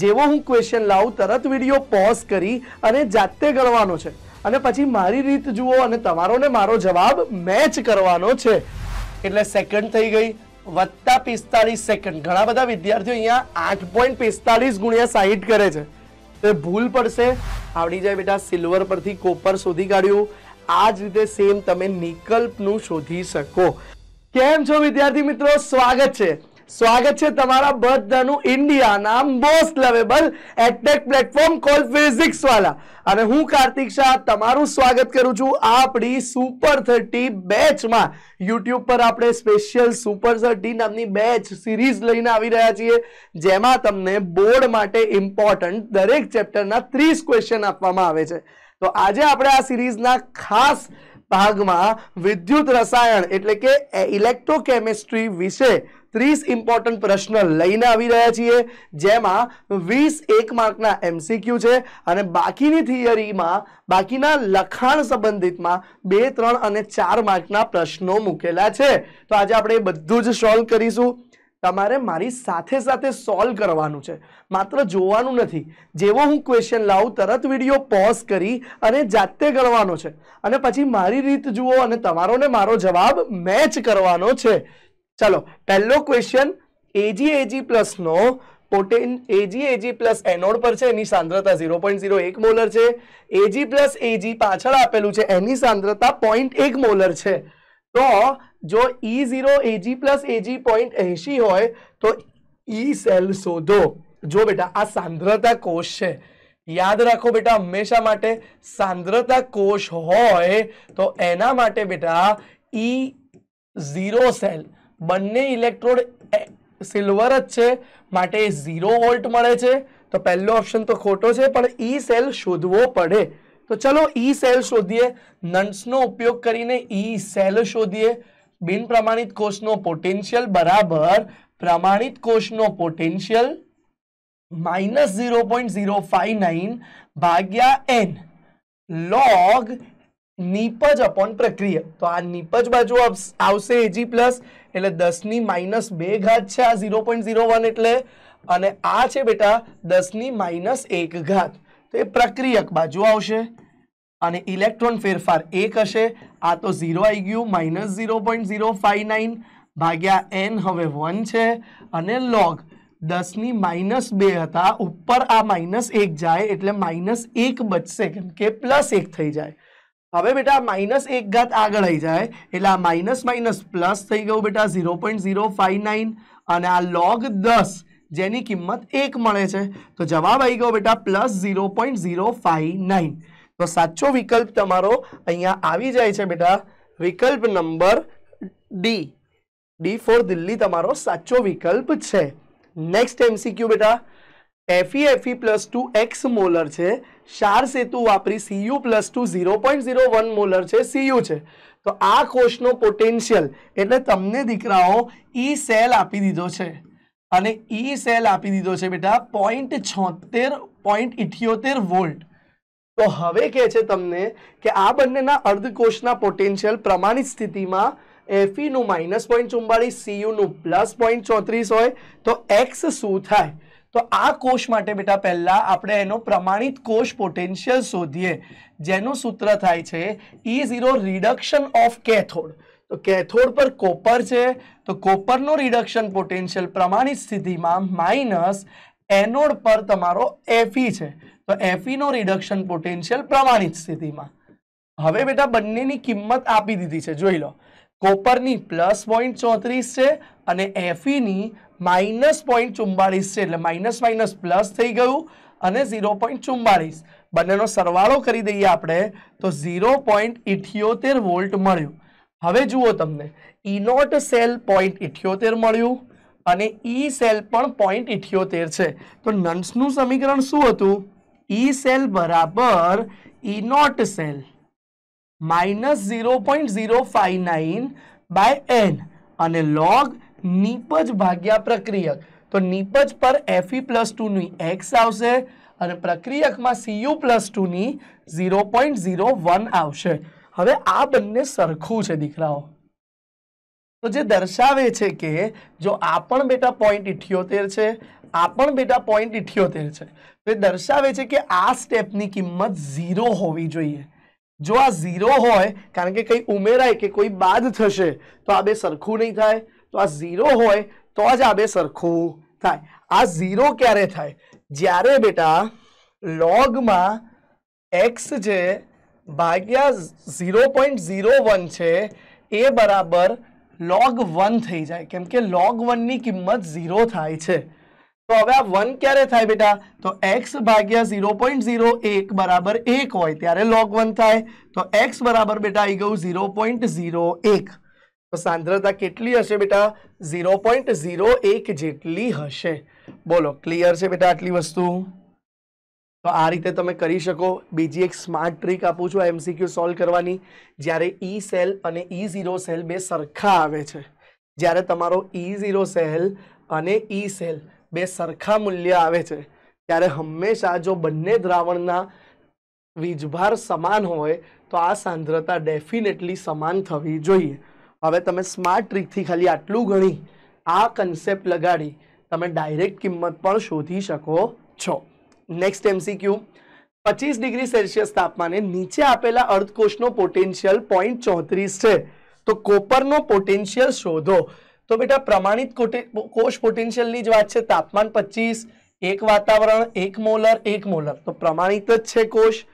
જેવો હું ક્વેશ્ચન લાવું તરત વિડીયો પોઝ કરી અને જાતે ગણવાનો છે અને પછી મારી રીત જુઓ અને તમારો ને મારો જવાબ મેચ કરવાનો છે એટલે સેકન્ડ થઈ ગઈ વત્તા પિસ્તાળીસ સેકન્ડ ઘણા બધા વિદ્યાર્થીઓ અહીંયા આઠ પોઈન્ટ પિસ્તાળીસ ગુણ્યા સાહીઠ કરે છે તો ભૂલ પડશે આવડી જાય બેટા સિલ્વર પરથી કોપર શોધી કાઢ્યું આ જ રીતે સેમ તમે નિકલ્પનું શોધી શકો કેમ છો વિદ્યાર્થી મિત્રો સ્વાગત છે સ્વાગત છે તમારું બદનૂ ઇન્ડિયા નામ બોસ લેવેબલ attack platform call physics Wallah અને હું કાર્તિક શાહ તમારું સ્વાગત કરું છું આ આપડી સુપર 30 બેચ માં YouTube પર આપણે স্পેશિયલ સુપર 30 નામની બેચ સિરીઝ લઈને આવી રહ્યા છીએ જેમાં તમને બોર્ડ માટે ઇમ્પોર્ટન્ટ દરેક ચેપ્ટરના 30 ક્વેશ્ચન આપવામાં આવે છે તો આજે આપણે આ સિરીઝના ખાસ ભાગમાં વિદ્યુત રસાયણ એટલે કે ઇલેક્ટ્રોકેમિસ્ટ્રી વિષે 30 ઇમ્પોર્ટન્ટ પ્રશ્ન લઈને આવી રહ્યા છીએ જેમાં 20 એક માર્કના एमसीक्यू છે અને બાકીની થિયરીમાં બાકીના લખાણ સંબંધિતમાં 2 3 અને 4 માર્કના પ્રશ્નો મુકેલા છે તો આજે આપણે બધું જ સોલ્વ કરીશું તમારે મારી સાથે સાથે સોલ્વ કરવાનું છે માત્ર જોવાનું નથી જેવો હું ક્વેશ્ચન લાવું તરત વિડિયો પોઝ કરી અને જાતે ગણવાનો છે અને પછી મારી રીત જુઓ અને તમારો ને મારો જવાબ મેચ કરવાનો છે चलो पहला क्वेश्चन Ag Ag+ નો પોટેન Ag Ag+ એનોડ પર છે એની સાંદ્રતા 0.01 મોલર છે Ag+ Ag પાછળ આપેલું છે એની સાંદ્રતા 0.1 મોલર છે તો જો E0 Ag+ Ag.80 હોય તો E સેલ શોધો જો બેટા આ સાંદ્રતા કોષ છે યાદ રાખો બેટા હંમેશા માટે સાંદ્રતા કોષ હોય તો એના માટે બેટા E 0 સેલ बनने इलेक्ट्रोड सिल्वरज छे માટે 0 વોલ્ટ મળે છે તો પહેલો ઓપ્શન તો ખોટો છે પણ ઈ e સેલ શોધવો પડે તો ચલો ઈ e સેલ શોધીએ નન્સ નો ઉપયોગ કરીને ઈ e સેલ શોધીએ બિન પ્રમાણિત કોષનો પોટેન્શિયલ બરાબર પ્રમાણિત કોષનો પોટેન્શિયલ - 0.059 / n log નીપજ अपॉन પ્રક્રિયા તો આ નીપજ बाजू આવશે AG+ એટલે 10 ની -2 ઘાત છે આ 0.01 એટલે અને આ છે બેટા 10 ની -1 ઘાત તો એ પ્રક્રિયક बाजू આવશે અને ઇલેક્ટ્રોન ફેરફાર 1 છે આ તો 0 આવી ગયો -0.059 ભાગ્યા n હવે 1 છે અને log 10 ની -2 હતા ઉપર આ -1 જાય એટલે -1 બચશે કે +1 થઈ જાય હવે બેટા માઈનસ 1 ઘાત આગળ આવી જાય એટલે આ માઈનસ માઈનસ પ્લસ થઈ ગયો બેટા 0.059 અને આ log 10 જેની કિંમત 1 મળે છે તો જવાબ આવી ગયો બેટા + 0.059 તો સાચો વિકલ્પ તમારો અહીંયા આવી જાય છે બેટા વિકલ્પ નંબર D D ફોર દિલ્હી તમારો સાચો વિકલ્પ છે નેક્સ્ટ MCQ બેટા Fe Fe + 2x મોલર છે 4 सेतु वापरी Cu+2 0.01 मोलर छे Cu छे तो આ કોષનો પોટેન્શિયલ એટલે તમને દીકરાઓ E સેલ આપી દીધો છે અને E સેલ આપી દીધો છે બેટા 0.76 0.78 વોલ્ટ તો હવે કે છે તમને કે આ બંનેના અર્ધકોષના પોટેન્શિયલ પ્રમાણિત સ્થિતિમાં Fe નું -0.44 Cu નું +0.34 હોય તો x શું થાય તો આ કોષ માટે બેટા પહેલા આપણે એનો પ્રમાણિત કોષ પોટેન્શિયલ સોધીએ જેનો સૂત્ર થાય છે E0 રિડક્શન ઓફ કેથોડ તો કેથોડ પર કોપર છે તો કોપર નો રિડક્શન પોટેન્શિયલ પ્રમાણિત સ્થિતિમાં માઈનસ એનોડ પર તમારો Fe છે તો Fe નો રિડક્શન પોટેન્શિયલ પ્રમાણિત સ્થિતિમાં હવે બેટા બંનેની કિંમત આપી દીધી છે જોઈ લો કોપર ની +0.34 છે અને Fe ની માઇનસ પોઈન્ટ ચુમ્બાળીસ છે એટલે માઇનસ માઇનસ પ્લસ થઈ ગયું અને ઝીરો પોઈન્ટ ચુમ્બાળીસ બંનેનો સરવાળો કરી દઈએ આપણે તો ઝીરો પોઈન્ટ ઇઠ્યોતેર વોલ્ટ મળ્યું હવે જુઓ તમને ઇનોટ e સેલ પોઈન્ટ ઇઠ્યોતેર મળ્યું અને ઈ e સેલ પણ પોઈન્ટ ઇઠ્યોતેર છે તો નન્સનું સમીકરણ શું હતું ઈ e સેલ બરાબર E naught cell minus zero point zero five nine by N અને લોગ निपज भाग्या प्रक्रिय तो निपज पर Fe+2 ની x આવશે અને પ્રક્રિયક માં Cu+2 ની 0.01 આવશે હવે આ બંને સરખું છે દિખલાઓ તો જે દર્શાવે છે કે જો આપણ બેટા 0.78 છે આપણ બેટા 0.78 છે તે દર્શાવે છે કે આ સ્ટેપ ની કિંમત 0 હોવી જોઈએ જો આ 0 હોય કારણ કે કઈ ઉમેરાય કે કોઈ બાદ થશે તો આ બે સરખું નઈ થાય तो 0 हो तो जाबे सरखो था आ 0 क्या रे था जारे बेटा लॉग मा x जे भाग्या 0.01 छे a बराबर लॉग 1 થઈ જાય કેમ કે log 1 ની કિંમત 0 થાય છે તો હવે આ 1 ક્યારે થાય બેટા તો x ભાગ્યા 0.01 = 1 હોય ત્યારે log 1 થાય તો x બરાબર બેટા આવી ગયું 0.01 સંદ્રતા કેટલી હશે બેટા 0.01 કેટલી હશે બોલો ક્લિયર છે બેટા આટલી વસ્તુ તો આ રીતે તમે કરી શકો બીજી એક સ્માર્ટ ટ્રિક આપું છું એમસીક્યુ સોલ્વ કરવાની જ્યારે ઈ e સેલ અને ઈ 0 સેલ બે સરખા આવે છે જ્યારે તમારો ઈ 0 સેલ અને ઈ e સેલ બે સરખા મૂલ્ય આવે છે ત્યારે હંમેશા જો બંને દ્રાવણના વીજભાર સમાન હોય તો આ સાંદ્રતા ડેફિનેટલી સમાન થવી જોઈએ અવે તમે સ્માર્ટ ટ્રીક થી ખાલી આટલું ગણી આ કન્સેપ્ટ લગાડી તમે ડાયરેક્ટ કિંમત પર શોધી શકો છો નેક્સ્ટ એમસીક્યુ 25 ડિગ્રી સેલ્સિયસ તાપમાને નીચે આપેલા અર્ધકોષનો પોટેન્શિયલ 0.34 છે તો કોપરનો પોટેન્શિયલ શોધો તો બેટા પ્રમાણિત કોષ પોટેન્શિયલની જ વાત છે તાપમાન 25 એક વાતાવરણ 1 મોલર 1 મોલર તો પ્રમાણિત જ છે કોષ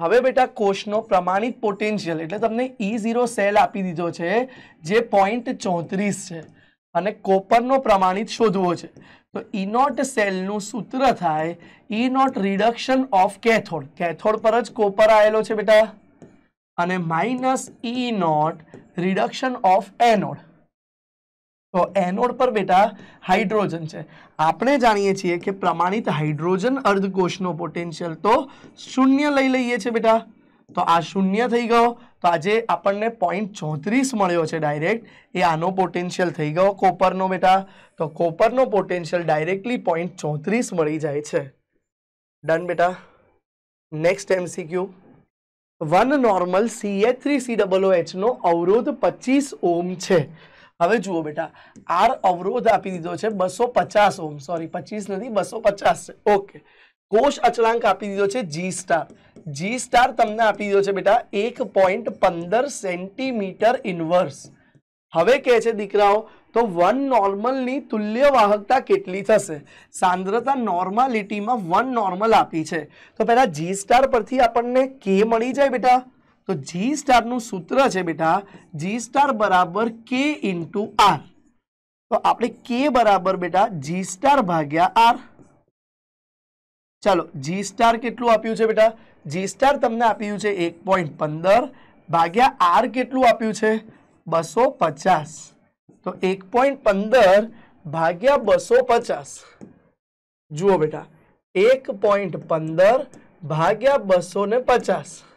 હવે બેટા કોષનો પ્રમાણિત પોટેન્શિયલ એટલે તમને E0 સેલ આપી દીધો છે જે 0.34 છે અને કોપરનો પ્રમાણિત શોધોવો છે તો E0 સેલ નું સૂત્ર થાય E0 reduction of cathode cathode પર જ કોપર આયેલો છે બેટા અને -E0 રિડક્શન ઓફ એનોડ તો એનોડ પર બેટા હાઇડ્રોજન છે આપણે જાણીએ છીએ કે પ્રમાણિત હાઇડ્રોજન અર્ધકોષનો પોટેન્શિયલ તો શૂન્ય લઈ લઈએ છે બેટા તો આ શૂન્ય થઈ ગયો તો આજે આપણે 0.34 મળ્યો છે ડાયરેક્ટ એ આનો પોટેન્શિયલ થઈ ગયો કોપરનો બેટા તો કોપરનો પોટેન્શિયલ ડાયરેક્ટલી 0.34 મળી જાય છે डन બેટા નેક્સ્ટ एमसीक्यू 1 નોર્મલ CH3COOH નો અવરોધ 25 ઓહમ છે હવે જુઓ બેટા આર અવરોધ આપી દીધો છે 250 ઓહમ સોરી 25 નથી 250 છે ઓકે કોષ અચળાંક આપી દીધો છે જી સ્ટાર જી સ્ટાર તમને આપી દીધો છે બેટા 1.15 સેન્ટીમીટર ઇનવર્સ હવે કે છે દીકરાઓ તો 1 નોર્મલની તુલ્ય વાહકતા કેટલી થશે સાંદ્રતા નોર્માલિટીમાં 1 નોર્મલ આપી છે તો પહેલા જી સ્ટાર પરથી આપણે કે મળી જાય બેટા तो जी स्टार નું સૂત્ર છે બેટા જી સ્ટાર બરાબર કે * r તો આપડે k બરાબર બેટા g स्टार ભાગ્યા r ચલો g स्टार કેટલું આપ્યું છે બેટા g स्टार તમને આપ્યું છે 1.15 ભાગ્યા r કેટલું આપ્યું છે 250 તો 1.15 ભાગ્યા 250 જુઓ બેટા 1.15 ભાગ્યા 250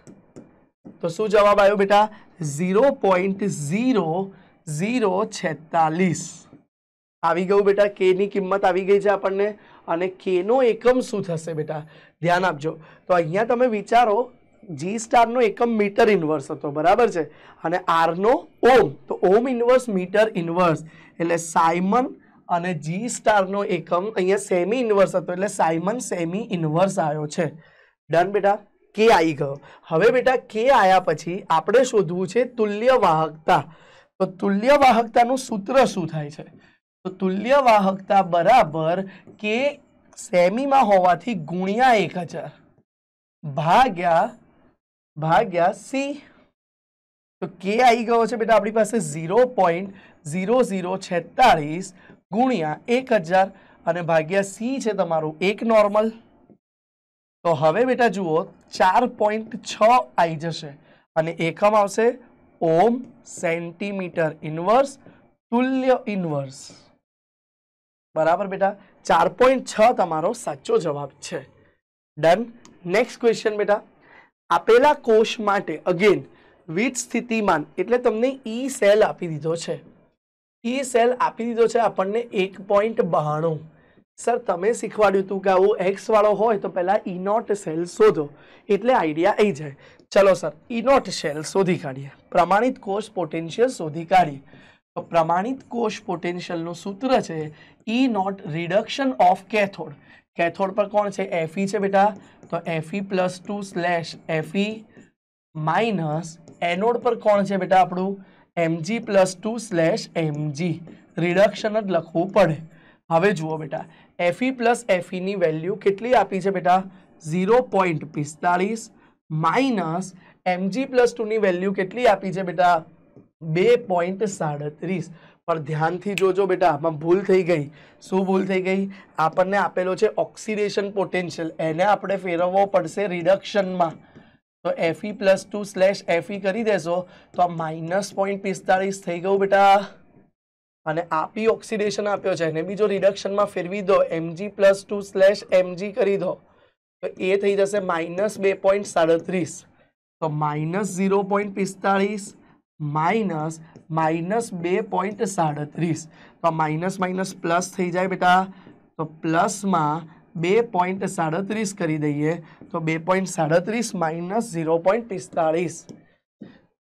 તો શું જવાબ આયો બેટા 0.0046 આવી ગયો બેટા k ની કિંમત આવી ગઈ છે આપણને અને k નો એકમ શું થશે બેટા ધ્યાન આપજો તો અહીંયા તમે વિચારો g સ્ટાર નો એકમ મીટર ઇનવર્સ હતો બરાબર છે અને r નો ઓમ તો ઓમ ઇનવર્સ મીટર ઇનવર્સ એટલે સાયમન અને g સ્ટાર નો એકમ અહીંયા સેમી ઇનવર્સ હતો એટલે સાયમન સેમી ઇનવર્સ આવ્યો છે डन બેટા કે આઈ ગયું હવે બેટા કે આયા પછી આપણે શોધવું છે તુલ્ય વાહકતા તો તુલ્ય વાહકતાનું સૂત્ર શું થાય છે તો તુલ્ય વાહકતા બરાબર કે સેમીમાં હોવાથી ગુણ્યા 1000 ભાગ્યા ભાગ્યા સી તો કે આઈ ગયું છે બેટા આપણી પાસે 0.0046 ગુણ્યા 1000 અને ભાગ્યા સી છે તમારો એક નોર્મલ તો હવે બેટા જુઓ ચાર પોઈન્ટ છ આવી જશે અને એકમ આવશે ઓમ સેન્ટીમીટર ઇન્વર્સ તુલ્ય ઇન્વર્સ બરાબર બેટા ચાર પોઈન્ટ છ તમારો સાચો જવાબ છે ડન નેક્સ્ટ ક્વેશ્ચન બેટા આપેલા કોષ માટે અગેન વિથ સ્થિતિમાન એટલે તમને ઈ e સેલ આપી દીધો છે ઈ e સેલ આપી દીધો છે આપણને એક પોઈન્ટ બહાણું સર તમને सिखાડ્યું હતું કે ઓ એક્સ વાળો હોય તો પહેલા ઈ નોટ 셀 શોધો એટલે આઈડિયા આવી જાય ચલો સર ઈ નોટ 셀 શોધી કાઢીએ પ્રમાણિત કોષ પોટેન્શિયલ શોધી કાઢીએ તો પ્રમાણિત કોષ પોટેન્શિયલ નું સૂત્ર છે E naught reduction of cathode cathode પર કોણ છે Fe છે બેટા તો Fe+2/Fe માઈનસ એનોડ પર કોણ છે બેટા આપણો Mg+2/Mg રિડક્શન જ લખવું પડે હવે જુઓ બેટા Fe+Fe ની વેલ્યુ કેટલી આપી છે બેટા 0.45 - Mg+2 ની વેલ્યુ કેટલી આપી છે બેટા 2.37 પર ધ્યાન થી જોજો બેટા આપા ભૂલ થઈ ગઈ સુ ભૂલ થઈ ગઈ આપણને આપેલું છે ઓક્સિડેશન પોટેન્શિયલ એને આપણે ફેરવવો પડશે રિડક્શનમાં તો Fe+2/Fe કરી દેશો તો -0.45 થઈ ગયો બેટા અને આપી ઓક્સિડેશન આપ્યો છે ને બીજો રિડક્શનમાં ફેરવી દો Mg+2/Mg કરી દો તો a થઈ જશે -2.37 તો -0.45 - -2.37 તો --+ થઈ જાય બેટા તો + માં 2.37 કરી દઈએ તો 2.37 - 0.45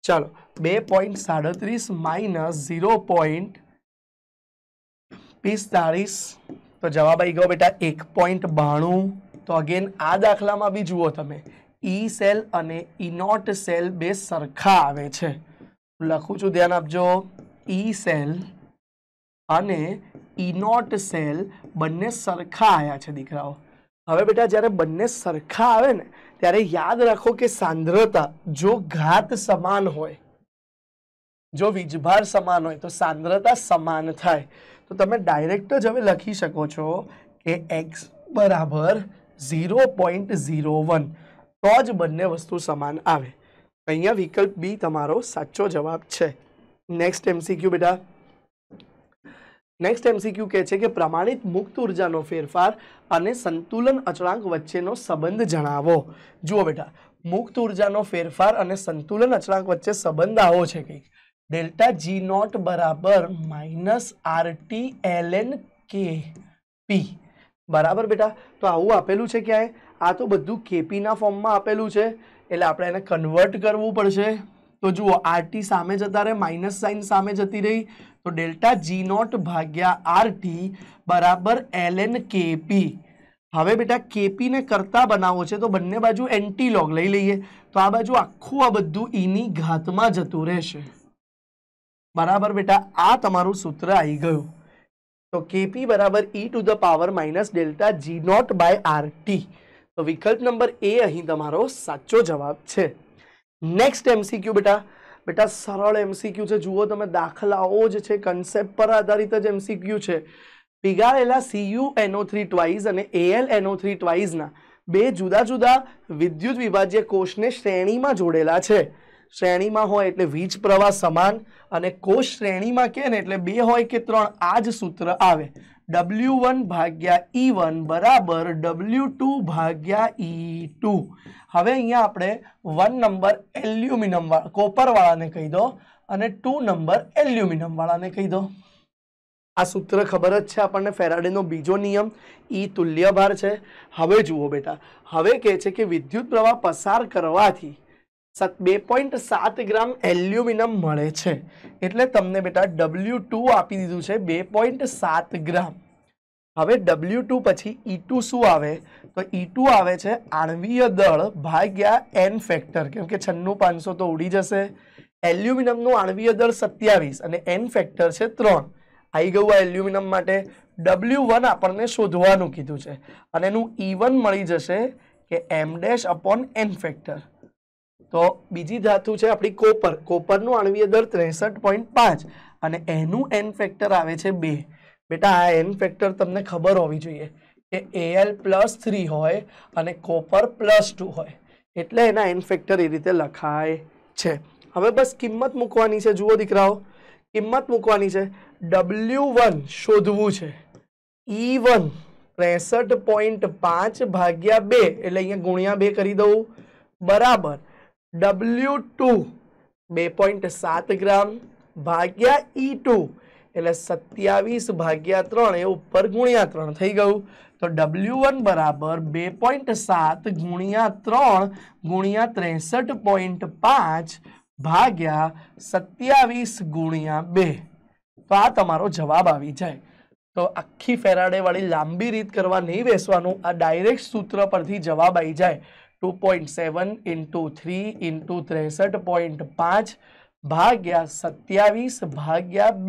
ચાલો 2.37 - 0. 20 * 4 तो जवाब आएगा बेटा 1.92 तो अगेन आ दाखला में भी જુઓ તમે E सेल અને E नॉट सेल બે સરખા આવે છે લખું છું ધ્યાન આપજો E सेल અને E नॉट सेल બંને સરખા આયા છે દીકરાઓ હવે બેટા જ્યારે બંને સરખા આવે ને ત્યારે યાદ રાખો કે સાંદ્રતા જો घात समान હોય જો વીજભાર समान હોય તો સાંદ્રતા समान થાય તો તમે ડાયરેક્ટ જ હવે લખી શકો છો કે એક્સ બરાબર ઝીરો પોઈન્ટ ઝીરો વન તો જ બંને વસ્તુ સમાન આવે અહીંયા વિકલ્પ બી તમારો સાચો જવાબ છે નેક્સ્ટ એમસીક્યુ બેટા નેક્સ્ટ એમસીક્યુ કહે છે કે પ્રમાણિત મુક્ત ઉર્જાનો ફેરફાર અને સંતુલન અચળાંક વચ્ચેનો સંબંધ જણાવો જુઓ બેટા મુક્ત ઉર્જાનો ફેરફાર અને સંતુલન અચળાંક વચ્ચે સંબંધ આવો છે કંઈક डेल्टा जी नॉट बराबर minus R T L N K P बराबर बेटा तो اهو આપેલું છે કે આ તો બધું કેપી ના ફોર્મમાં આપેલું છે એટલે આપણે એને કન્વર્ટ કરવું પડશે તો જુઓ आर टी સામે જ જતારે માઈનસ સાઈન સામે જતી રહી તો ડેલ્ટા જી નોટ ભાગ્યા आर टी बराबर एल एन के पी હવે बेटा केपी ને કરતા બનાવો છે તો બંને બાજુ એન્ટિલોગ લઈ લઈએ તો આ બાજુ આખું આ બધું ई e ની ઘાતમાં જતું રહેશે બરાબર બેટા આ તમારું સૂત્ર આવી ગયું તો કેપી બરાબર E to the power minus delta G naught by R T તો વિકલ્પ નંબર એ અહીં તમારો સાચો જવાબ છે નેક્સ્ટ એમસીક્યુ બેટા બેટા સરળ એમસીક્યુ છે જુઓ તમે દાખલાઓ જ છે કન્સેપ્ટ પર આધારિત જ એમસીક્યુ છે પીગાળેલા સીયુ એનઓ થ્રી ટ્વાઇઝ અને એએલ એનઓ થ્રી ટ્વાઇઝના બે જુદા જુદા વિદ્યુત વિભાજ્ય કોષને શ્રેણીમાં જોડેલા છે શ્રેણીમાં હોય એટલે વીજ પ્રવાહ સમાન અને કોષ શ્રેણીમાં કે ને એટલે બે હોય કે ત્રણ આ જ સૂત્ર આવે ડબલ્યુ વન ભાગ્યા ઈ e વન બરાબર ડબલ્યુ ટુ ભાગ્યા ઈ e ટુ હવે અહીંયા આપણે વન નંબર એલ્યુમિનિયમવાળા કોપરવાળાને કહી દો અને ટુ નંબર એલ્યુમિનિયમવાળાને કહી દો આ સૂત્ર ખબર જ છે આપણને ફેરાડેનો બીજો નિયમ ઈ e તુલ્યભાર છે હવે જુઓ બેટા હવે કહે છે કે વિદ્યુત પ્રવાહ પસાર કરવાથી બે પોઈન્ટ સાત ગ્રામ એલ્યુમિનિયમ મળે છે એટલે તમને બેટા ડબલ્યુ ટુ આપી દીધું છે બે પોઈન્ટ સાત ગ્રામ હવે ડબલ્યુ ટુ પછી ઈ e શું આવે તો ઈ e આવે છે આણવીય દળ ભાગ્યા એન ફેક્ટર કેમ કે છન્નું પાંચસો તો ઉડી જશે એલ્યુમિનિયમનું આણવીય દળ સત્યાવીસ અને એન ફેક્ટર છે ત્રણ આવી ગયું આ એલ્યુમિનિયમ માટે ડબલ્યુ વન આપણને શોધવાનું કીધું છે અને એનું ઈ e વન મળી જશે કે M dash upon N factor તો બીજી ધાતુ છે આપણી કોપર કોપર નું આણ્વીય દળ 63.5 અને એનું n ફેક્ટર આવે છે 2 બેટા આ n ફેક્ટર તમને ખબર હોવી જોઈએ કે Al + 3 હોય અને કોપર + 2 હોય એટલે એના n ફેક્ટર એ રીતે લખાય છે હવે બસ કિંમત મૂકવાની છે જુઓ દેખરાઓ કિંમત મૂકવાની છે w1 શોધવું છે e1 63.5 ભાગ્યા 2 એટલે અહીંયા ગુણ્યા 2 કરી દઉં બરાબર w2 2.7 ग्राम भाग्या e2 એટલે 27 ભાગ્યા 3 એ ઉપર ગુણ્યા 3 થઈ ગયું તો w1 = 2.7 * 3 * 63.5 / 27 * 2 તો આ તમારો જવાબ આવી જાય તો આખી ફેરાડે વાળી લાંબી રીત કરવાની વેસવાનું આ ડાયરેક્ટ સૂત્ર પરથી જવાબ આવી જાય 2.7 * 3 * 63.5 / 27 /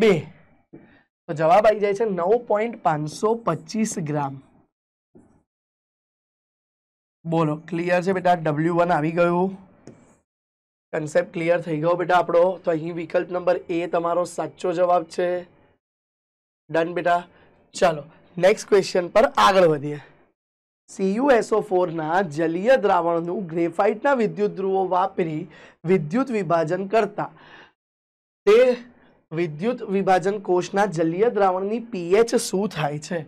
2 તો જવાબ આવી જાય છે 9.525 ગ્રામ બોલો ક્લિયર છે બેટા w1 આવી ગયો કોન્સેપ્ટ ક્લિયર થઈ ગયો બેટા આપણો તો અહીં વિકલ્પ નંબર A તમારો સાચો જવાબ છે डन બેટા ચાલો નેક્સ્ટ ક્વેશ્ચન પર આગળ વધીએ સીયુએસઓ ફોરના જલીય દ્રાવણનું ગ્રેફાઇટના વિદ્યુત ધ્રુવો વાપરી વિદ્યુત વિભાજન કરતા તે વિદ્યુત વિભાજન કોષના જલીય દ્રાવણની પીએચ શું થાય છે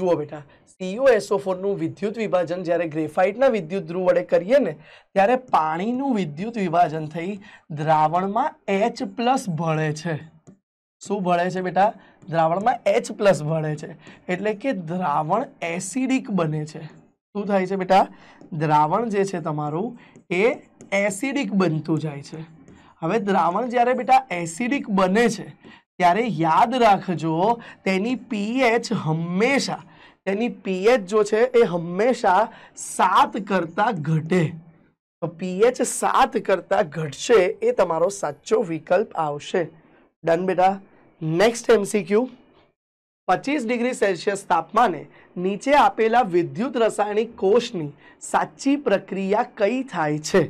જુઓ બેટા સીયુએસઓ ફોરનું વિદ્યુત વિભાજન જ્યારે ગ્રેફાઇટના વિદ્યુત ધ્રુવ વડે કરીએ ને ત્યારે પાણીનું વિદ્યુત વિભાજન થઈ દ્રાવણમાં એચ પ્લસ ભળે છે શું ભળે છે બેટા દ્રાવણમાં એચ પ્લસ ભળે છે એટલે કે દ્રાવણ એસિડિક બને છે ધુ થાય છે બેટા દ્રાવણ જે છે તમારું એ એસિડિક બનતું જાય છે હવે દ્રાવણ જ્યારે બેટા એસિડિક બને છે ત્યારે યાદ રાખજો તેની pH હંમેશા તેની pH જો છે એ હંમેશા 7 કરતા ઘટે તો pH 7 કરતા ઘટશે એ તમારો સાચો વિકલ્પ આવશે डन બેટા નેક્સ્ટ MCQ 25 डिग्री सेल्सियस तापमाने नीचे આપેલા વિદ્યુત રાસાયણિક કોષની સાચી પ્રક્રિયા કઈ થાય છે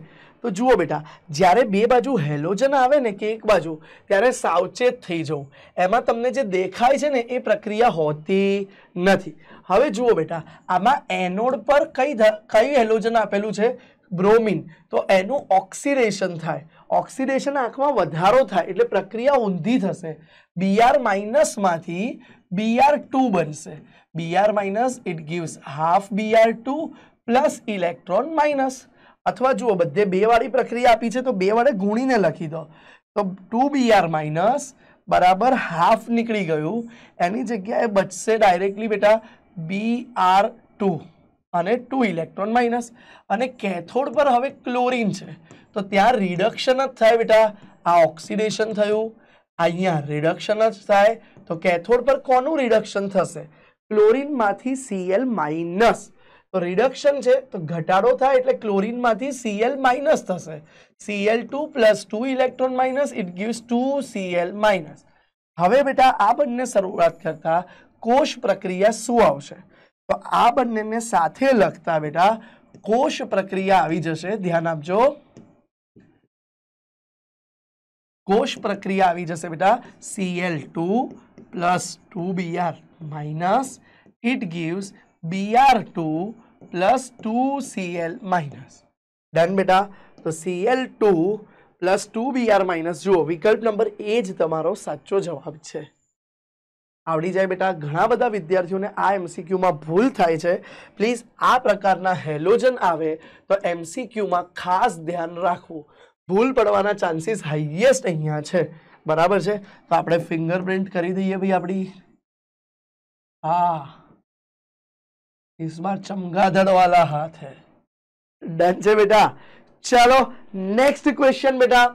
તો જુઓ બેટા જ્યારે બે बाजू હેલોજન આવે ને કે એક बाजू ત્યારે સાઉચે થઈ જવું એમાં તમને જે દેખાય છે ને એ પ્રક્રિયા होती નથી હવે જુઓ બેટા આમાં એનોડ પર કઈ કઈ હેલોજન આપેલું છે ब्रोमीन तो एनु ऑक्सीडेशन थाय ऑक्सीडेशन आँख में वारो ए प्रक्रिया ऊंधी थे बी आर माइनस में बी आर टू बन C R minus it gives half B R two plus electron minus अथवा जुओ बदे बेवाड़ी प्रक्रिया आपी है तो बेवाड़े गुणी ने लखी दो तो टू बी आर माइनस बराबर हाफ निकली गयू एनी जगह बच डायरेक्टली बेटा बी आर टू અને 2 ઇલેક્ટ્રોન માઈનસ અને કેથોડ પર હવે ક્લોરિન છે તો ત્યાં રિડક્શન જ થાય બેટા આ ઓક્સિડેશન થયું અહીંયા રિડક્શન જ થાય તો કેથોડ પર કોનું રિડક્શન થશે ક્લોરિનમાંથી Cl માઈનસ તો રિડક્શન છે તો ઘટારો થાય એટલે ક્લોરિનમાંથી Cl માઈનસ થશે Cl2 + 2 electron minus it gives 2 Cl minus હવે બેટા આ બંને શરૂઆત કરતા કોષ પ્રક્રિયા શું આવશે तो आ बने साथ लगता बेटा कोष प्रक्रिया आ जाए ध्यान आपजो कोष प्रक्रिया आ जाए बेटा C L two plus two B R minus it gives B R two plus two C L minus done बेटा तो C L two plus two B R minus जुओ विकल्प नंबर एज तमो साचो जवाब है આવડી જાય બેટા ઘણા બધા વિદ્યાર્થીઓને આ એમસીક્યુ માં ભૂલ થાય છે પ્લીઝ આ પ્રકારના હેલોજન આવે તો એમસીક્યુ માં ખાસ ધ્યાન રાખવું ભૂલ પડવાના ચાન્સીસ હાઈએસ્ટ અહીંયા છે બરાબર છે તો આપણે ફિંગરપ્રિન્ટ કરી દીધી એ ભાઈ આપડી આ ਇਸ બાર ચમગાધડવાળો હાથ છે ડાંચે બેટા ચાલો નેક્સ્ટ ક્વેશ્ચન બેટા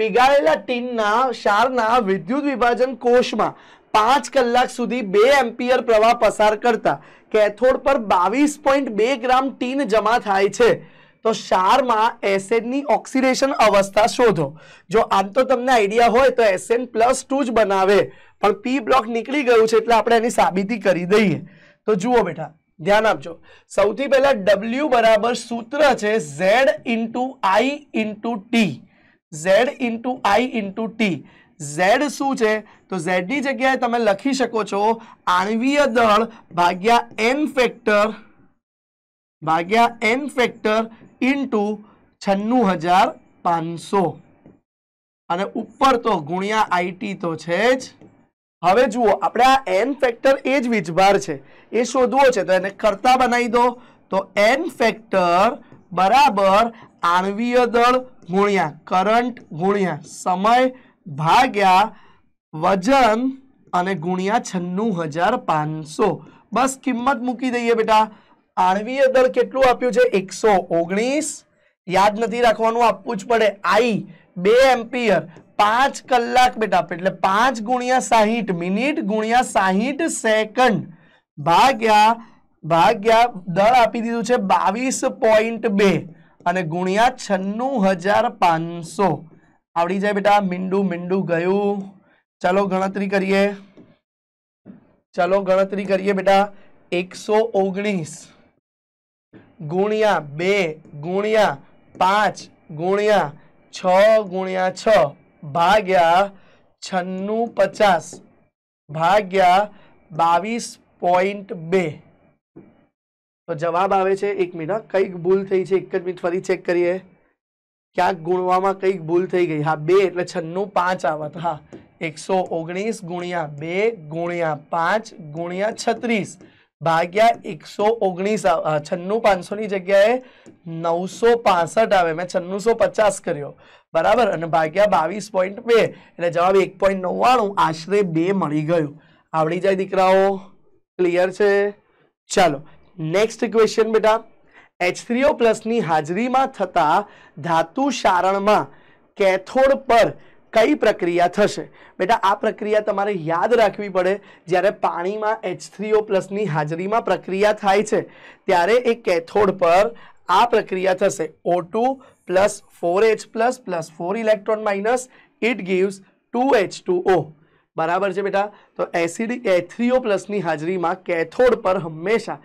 પીગળેલા ટીન ના શાર ના વિદ્યુત વિભાજન કોષમાં 5 કલાક સુધી 2 એમ્પિયર પ્રવાહ પસાર કરતા કેથોડ પર 22.2 ગ્રામ ટીન જમા થાય છે તો શારમાં એસિડની ઓક્સિડેશન અવસ્થા શોધો જો આમ તો તમને આઈડિયા હોય તો SN+2 જ બનાવે પણ પી બ્લોક નીકળી ગયો છે એટલે આપણે એની સાબિતી કરી દઈએ તો જુઓ બેટા ધ્યાન આપજો સૌથી પહેલા W બરાબર સૂત્ર છે Z * I * T Z * I * T Z શું છે તો ઝેડની જગ્યાએ તમે લખી શકો છો આણવીય દળ ભાગ્યા એન ફેક્ટર ભાગ્યા એન ફેક્ટર ઇન્ટુ છન્નું હજાર પાંચસો અને ઉપર તો ગુણ્યા આઈટી તો છે જ હવે જુઓ આપણે આ એન ફેક્ટર એ જ વીજભાર છે એ શોધવો છે તો એને કરતા બનાવી દો તો એન ફેક્ટર બરાબર આણવીય દળ ગુણ્યા કરંટ ગુણ્યા સમય ભાગ્યા વજન અને ગુણ્યા 96500 બસ કિંમત મૂકી દઈએ બેટા આણ્વીય દળ કેટલું આપ્યું છે 119 યાદ નતી રાખવાનું આપવું જ પડે i 2 एंपિયર 5 કલાક બેટા એટલે 5 * 60 મિનિટ * 60 સેકન્ડ ભાગ્યા ભાગ્યા દળ આપી દીધું છે 22.2 અને ગુણ્યા 96500 આવડી જાય બેટા મિન્ડુ મિન્ડુ ગયો ચાલો ગણતરી કરીએ ચાલો ગણતરી કરીએ બેટા 119 ગુણ્યા 2 ગુણ્યા 5 ગુણ્યા 6 ગુણ્યા 6 ભાગ્યા 96 50 ભાગ્યા 22.2 તો જવાબ આવે છે એક મિનિટ કઈક ભૂલ થઈ છે એક જ મિનિટ ફરી ચેક કરીએ ક્યાં ગુણવામાં કઈ ભૂલ થઈ ગઈ હા 2 એટલે 96 5 આવાત હા 119 * 2 * 5 * 36 / 119 96 500 ની જગ્યાએ 965 આવે મે 9650 કર્યો બરાબર અને ભાગ્યા 22.2 એટલે જવાબ 1.99 આશરે 2 મળી ગયો આવડી જાય દીકરાઓ ક્લિયર છે ચાલો નેક્સ્ટ ક્વેશ્ચન બેટા H3O+ ની હાજરીમાં થતા ધાતુ શારણ માં કેથોડ પર કઈ પ્રક્રિયા થશે બેટા આ પ્રક્રિયા તમારે યાદ રાખવી પડે જ્યારે પાણીમાં H3O+ ની હાજરીમાં પ્રક્રિયા થાય છે ત્યારે એક કેથોડ પર આ પ્રક્રિયા થશે O2 + 4H+ + 4 electron - it gives 2H2O बराबर छे बेटा तो एसिड H3O+ ની હાજરી માં કેથોડ પર હંમેશા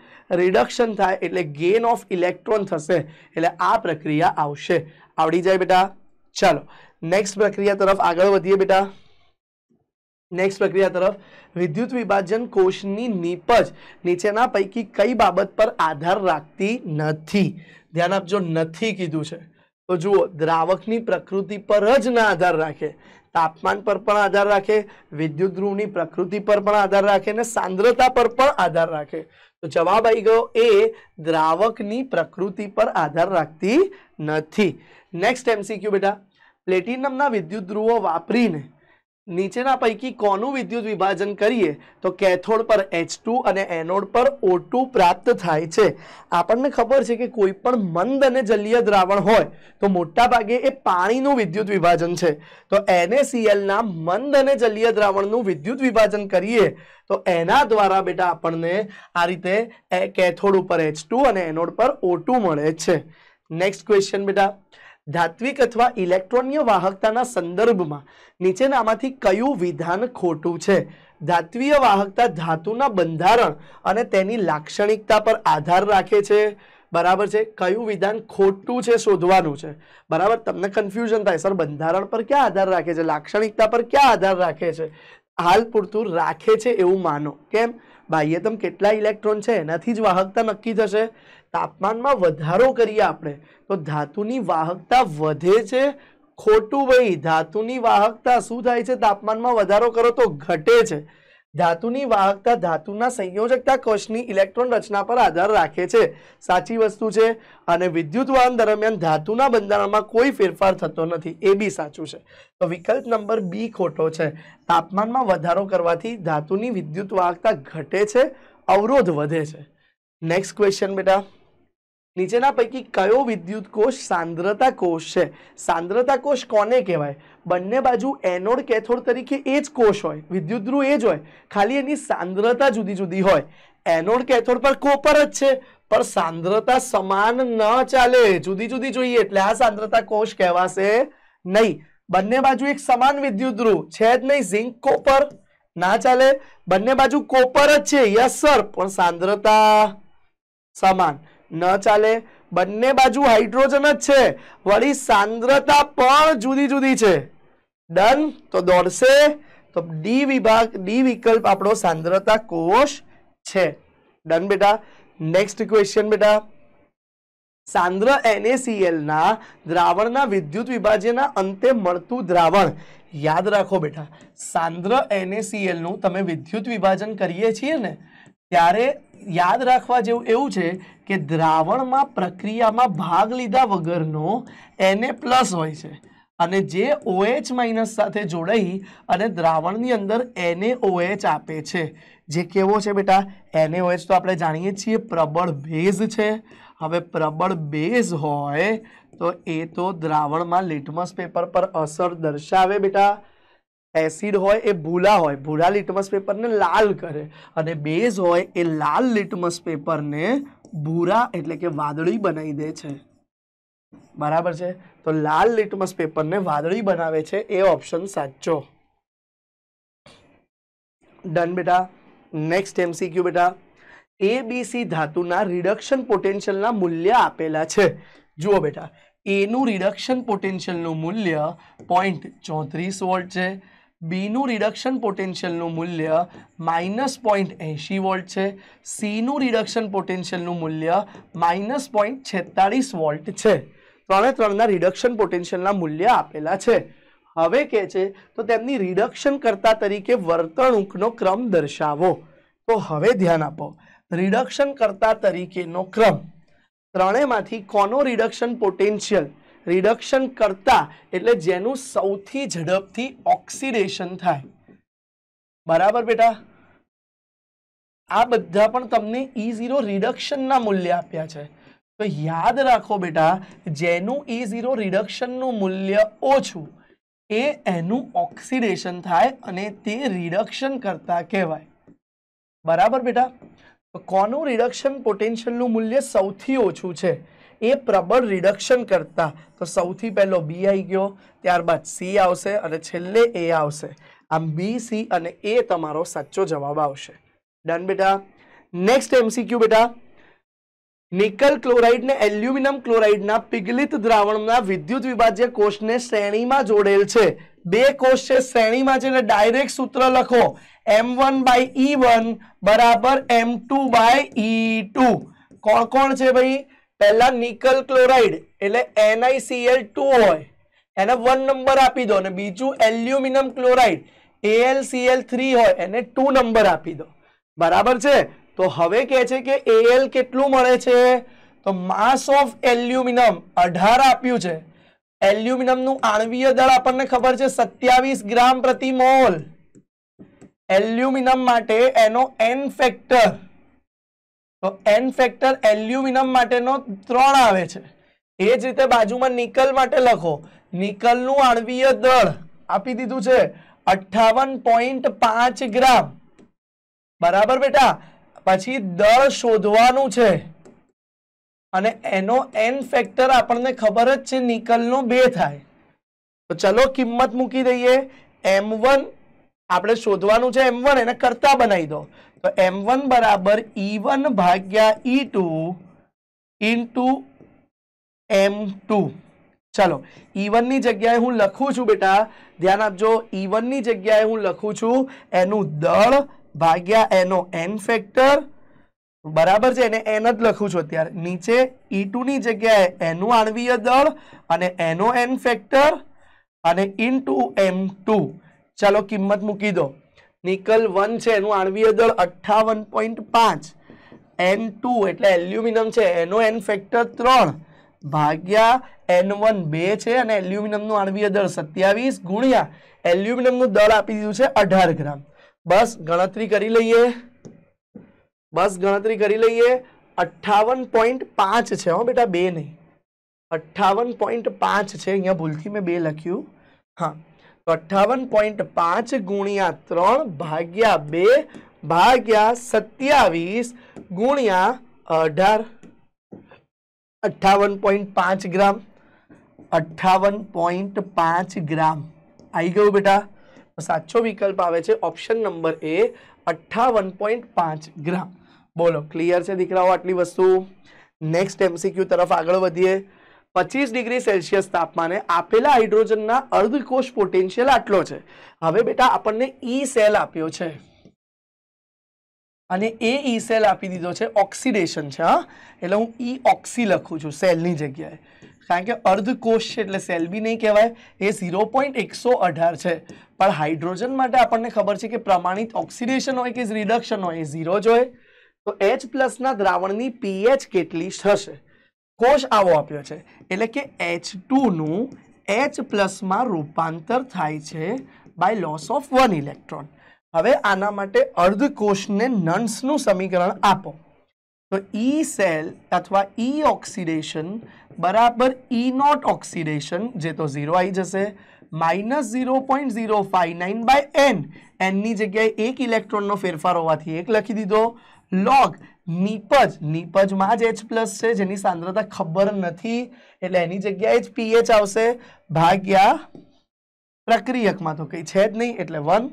રિડક્શન થાય એટલે ગેઇન ઓફ ઇલેક્ટ્રોન થસે એટલે આ પ્રક્રિયા આવશે આવડી જાય બેટા ચાલો નેક્સ્ટ પ્રક્રિયા તરફ આગળ વધીએ બેટા નેક્સ્ટ પ્રક્રિયા તરફ વિદ્યુત વિભાજન કોષની નીપજ નીચેના પૈકી કઈ બાબત પર આધાર રાખતી નથી ધ્યાન આપજો નથી કીધું છે તો જુઓ દ્રાવક ની પ્રકૃતિ પર જ ના આધાર રાખે तापमान पर आधार राखे विद्युत ध्रुव की प्रकृति पर आधार राखे सांद्रता पर आधार राखे तो जवाब आई गो ए द्रावक प्रकृति पर आधार राखती नेक्स्ट एमसीक्यू बेटा प्लेटिनम विद्युत ध्रुवो वपरी ने નીચેના પયકી કોનો વિદ્યુત વિભાજન કરીએ તો કેથોડ પર H2 અને એનોડ પર O2 પ્રાપ્ત થાય છે આપણને ખબર છે કે કોઈપણ મંદ અને જલિય દ્રાવણ હોય તો મોટા ભાગે એ પાણીનું વિદ્યુત વિભાજન છે તો NaCl ના મંદ અને જલિય દ્રાવણનું વિદ્યુત વિભાજન કરીએ તો એના દ્વારા બેટા આપણને આ રીતે કેથોડ ઉપર H2 અને એનોડ પર O2 મળે છે નેક્સ્ટ ક્વેશ્ચન બેટા ધાત્વિક અથવા ઇલેક્ટ્રોનિય વાહકતાના સંદર્ભમાં નીચેનામાંથી કયો વિધાન ખોટું છે ધાત્વિય વાહકતા ધાતુના બંધારણ અને તેની લાક્ષણિકતા પર આધાર રાખે છે બરાબર છે કયો વિધાન ખોટું છે શોધવાનું છે બરાબર તમને કન્ફ્યુઝન થાય સર બંધારણ પર શું આધાર રાખે છે લાક્ષણિકતા પર શું આધાર રાખે છે હાલ પૂરતું રાખે છે એવું માનો કેમ બાહ્યતમ કેટલા ઇલેક્ટ્રોન છે એનાથી જ વાહકતા નક્કી થશે તાપમાનમાં વધારો કરીએ આપણે તો ધાતુની વાહકતા વધે છે ખોટું બઈ ધાતુની વાહકતા શું થાય છે તાપમાનમાં વધારો કરો તો ઘટે છે ધાતુની વાહકતા ધાતુના સંયોજકતા કક્ષની ઇલેક્ટ્રોન રચના પર આધાર રાખે છે સાચી વસ્તુ છે અને વિદ્યુતવાહક દરમિયાન ધાતુના બંધારણમાં કોઈ ફેરફાર થતો નથી એ બી સાચું છે તો વિકલ્પ નંબર બી ખોટો છે તાપમાનમાં વધારો કરવાથી ધાતુની વિદ્યુત વાહકતા ઘટે છે અવરોધ વધે છે नेक्स्ट क्वेश्चन बेटा नीचेना पैकी क्यों विद्युत कोष सांद्रता कोष है सांद्रता कोष को कहवा बने बाजू एनोड कैथोड तरीके एज कोष हो विद्युत ध्रुव एज हो खाली एनी सांद्रता जुदी जुदी हो एनोड कैथोड पर कोपर है पर सांद्रता सामन न चले जुदी जुदी जो आ सांद्रता कोष कहवा से नही बने बाजू एक सामन विद्युत ध्रुव है नहीं जिंक कोपर ना चले बने बाजू कोपर है यस सर पर सांद्रता સમાન ન ચાલે બંને બાજુ હાઇડ્રોજન જ છે વળી સાંદ્રતા પણ જુદી જુદી છે ડન તો દોડશે તો ડી વિભાગ ડી વિકલ્પ આપણો સાંદ્રતા કોષ છે ડન બેટા નેક્સ્ટ ક્વેશ્ચન બેટા સાંદ્ર એનએસીએલના દ્રાવણના વિદ્યુત વિભાજનના અંતે મળતું દ્રાવણ યાદ રાખો બેટા સાંદ્ર એનએસીએલનું તમે વિદ્યુત વિભાજન કરીએ છીએ ને प्यारे याद रखવા જેવું એવું છે કે દ્રાવણ માં પ્રક્રિયા માં ભાગ લીધા વગર નો Na+ હોય છે અને જે OH- સાથે જોડાઈ અને દ્રાવણ ની અંદર NaOH આપે છે જે કેવો છે બેટા NaOH તો આપણે જાણીએ છીએ પ્રબળ બેઝ છે હવે પ્રબળ બેઝ હોય તો એ તો દ્રાવણ માં લિટમસ પેપર પર અસર દર્શાવે બેટા એસિડ હોય એ ભૂલા હોય ભૂરા લિટમસ પેપર ને લાલ કરે અને બેઝ હોય એ લાલ લિટમસ પેપર ને ભૂરા એટલે કે વાદળી બનાવી દે છે બરાબર છે તો લાલ લિટમસ પેપર ને વાદળી બનાવે છે એ ઓપ્શન સાચો डन बेटा નેક્સ્ટ एमसीक्यू બેટા એ bc ધાતુ ના રિડક્શન પોટેન્શિયલ ના મૂલ્ય આપેલા છે જુઓ બેટા a નું રિડક્શન પોટેન્શિયલ નું મૂલ્ય .34 વોલ્ટ છે બીનું રિડક્શન પોટેન્શિયલનું મૂલ્ય માઇનસ પોઈન્ટ એંશી વોલ્ટ છે સીનું રિડક્શન પોટેન્શિયલનું મૂલ્ય માઇનસ પોઈન્ટ છેતાળીસ વોલ્ટ છે ત્રણે ત્રણના રિડક્શન પોટેન્શિયલના મૂલ્ય આપેલા છે હવે કહે છે તો તેમની રિડક્શન કરતા તરીકે વર્તણૂકનો ક્રમ દર્શાવો તો હવે ધ્યાન આપો રિડક્શન કરતા તરીકેનો ક્રમ ત્રણેમાંથી કોનો રિડક્શન પોટેન્શિયલ રિડક્શન કરતા એટલે જેનું સૌથી ઝડપથી ઓક્સિડેશન થાય બરાબર બેટા આ બધા પણ તમને ઈ ઝીરો રિડક્શનના મૂલ્ય આપ્યા છે તો યાદ રાખો બેટા જેનું ઈ ઝીરો રિડક્શનનું મૂલ્ય ઓછું એ એનું ઓક્સિડેશન થાય અને તે રિડક્શન કરતા કહેવાય બરાબર બેટા કોનું રિડક્શન પોટેન્શિયલનું મૂલ્ય સૌથી ઓછું છે એ પ્રબળ રિડક્શન કરતા તો સૌથી પહેલો બી આવી ગયો ત્યારબાદ સી આવશે અને છેલ્લે એ આવશે આમ બી સી અને એ તમારો સાચો જવાબ આવશે ડન બેટા નેક્સ્ટ એમસીક્યુ બેટા નિકલ ક્લોરાઇડ ને એલ્યુમિનિયમ ક્લોરાઇડના પિગલિત દ્રાવણના વિદ્યુત વિભાજ્ય કોષને શ્રેણીમાં જોડેલ છે બે કોષ છે શ્રેણીમાં છે ડાયરેક્ટ સૂત્ર લખો M one by E one બરાબર M two by E two કોણ કોણ છે ભાઈ પહેલા નિકલ ક્લોરાઇડ એટલે એનઆઈસીએલ ટુ હોય એને વન નંબર આપી દો અને બીજું એલ્યુમિનિયમ ક્લોરાઇડ એએલસીએલ થ્રી હોય એને ટુ નંબર આપી દો બરાબર છે તો હવે કહે છે કે એએલ કેટલું મળે છે તો માસ ઓફ એલ્યુમિનિયમ અઢાર આપ્યું છે એલ્યુમિનિયમનું આણવીય દળ આપણને ખબર છે સત્યાવીસ ગ્રામ પ્રતિ મોલ એલ્યુમિનિયમ માટે એનો એન ફેક્ટર તો એન ફેક્ટર એલ્યુમિનિયમ માટેનો ત્રણ આવે છે એ જ રીતે બાજુમાં નિકલ માટે લખો નિકલનું આણવીય દળ આપી દીધું છે અઠાવન પોઈન્ટ પાંચ ગ્રામ બરાબર બેટા પછી દળ શોધવાનું છે અને એનો એન ફેક્ટર આપણને ખબર જ છે નિકલ નો બે થાય તો ચલો કિંમત મૂકી દઈએ એમ આપણે શોધવાનું છે એમ એને કરતા બનાવી દો तो m1 = e1 / e2 * m2 चलो e1 ની જગ્યાએ હું લખું છું બેટા ધ્યાન આપજો e1 ની જગ્યાએ હું લખું છું એનો દળ ભાગ્યા એનો n ફેક્ટર બરાબર છે એટલે n જ લખું છું અત્યારે નીચે e2 ની જગ્યાએ એનું આણ્વીય દળ અને એનો n ફેક્ટર અને * m2 चलो કિંમત મૂકી દો નિકલ વન છે એનું આણવીય દળ અઠ્ઠાવન પોઈન્ટ પાંચ એન ટુ એટલે એલ્યુમિનિયમ છે એનો એન ફેક્ટર ત્રણ ભાગ્યા એન વન બે છે અને એલ્યુમિનિયમનું આણવીય દળ સત્યાવીસ ગુણ્યા એલ્યુમિનિયમનું દળ આપી દીધું છે અઢાર ગ્રામ બસ ગણતરી કરી લઈએ બસ ગણતરી કરી લઈએ અઠ્ઠાવન પોઈન્ટ પાંચ છે હો બેટા બે નહીં અઠ્ઠાવન પોઈન્ટ પાંચ છે અહીંયા ભૂલથી મેં બે લખ્યું હા अठावन पॉइंट पांच गुणिया त्र भाग्या भाग्या सत्यावीस गुणिया अठार अठावन पॉइंट पांच ग्राम अठावन पॉइंट पांच ग्राम आई गय बेटा तो साचो विकल्प आए ऑप्शन नंबर ए अठावन पॉइंट पांच ग्राम बोलो क्लियर से दीकरा आटली वस्तु नेक्स्ट एमसीक्यू तरफ आगे 25 डिग्री सेल्सियस तापमाने આપેલા હાઇડ્રોજન ના અર્ધકોષ પોટેન્શિયલ આટલો છે હવે બેટા આપણે ઈ e સેલ આપ્યો છે અને એ ઈ e સેલ આપી દીધો છે ઓક્સિડેશન છે હા એટલે હું ઈ e ઓкси લખું છું સેલ ની જગ્યાએ કારણ કે અર્ધકોષ છે એટલે સેલ ਵੀ નહીં કહેવાય એ 0.118 છે પણ હાઇડ્રોજન માટે આપણે ખબર છે કે પ્રમાણિત ઓક્સિડેશન હોય કે રિડક્શન હોય 0 જોઈએ તો H+ ના દ્રાવણની pH કેટલી થશે કોષ આવો આપ્યો છે એટલે કે h2 નું h+ માં રૂપાંતર થાય છે બાય લોસ ઓફ 1 ઇલેક્ટ્રોન હવે આના માટે અર્ધ કોષ ને નંસ નું સમીકરણ આપો તો e સેલ અથવા e oxidation = e naught oxidation જે તો 0 આવી જશે - 0.059 / n n ની જગ્યાએ 1 ઇલેક્ટ્રોન નો ફેરફાર હોવાથી 1 લખી દીધો log नीपज नीपज में h+ है जेनी सांद्रता खबर नहीं એટલે એની જગ્યાએ જ ph આવશે ભાગ્યા પ્રક્રિયકમાં તો કઈ છેદ નહીં એટલે 1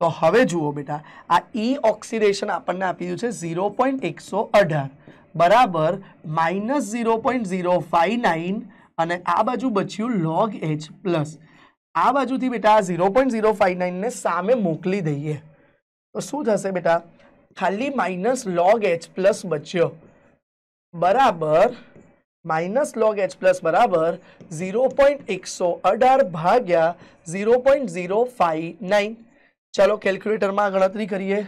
તો હવે જુઓ બેટા આ e ઓક્સિડેશન આપણને આપી દીધું છે 0.118 = -0.059 અને આ बाजू બચ્ચ્યુ log h+ આ बाजूથી બેટા 0.059 ને સામે મોકલી દઈએ તો શું થશે બેટા खाली माइनस लॉग एच प्लस बचो बराबर माइनस लॉग एच प्लस बराबर जीरो पॉइंट एक सौ अठार भाग्या zero point zero five nine चलो कैलक्युलेटर में गणतरी करिए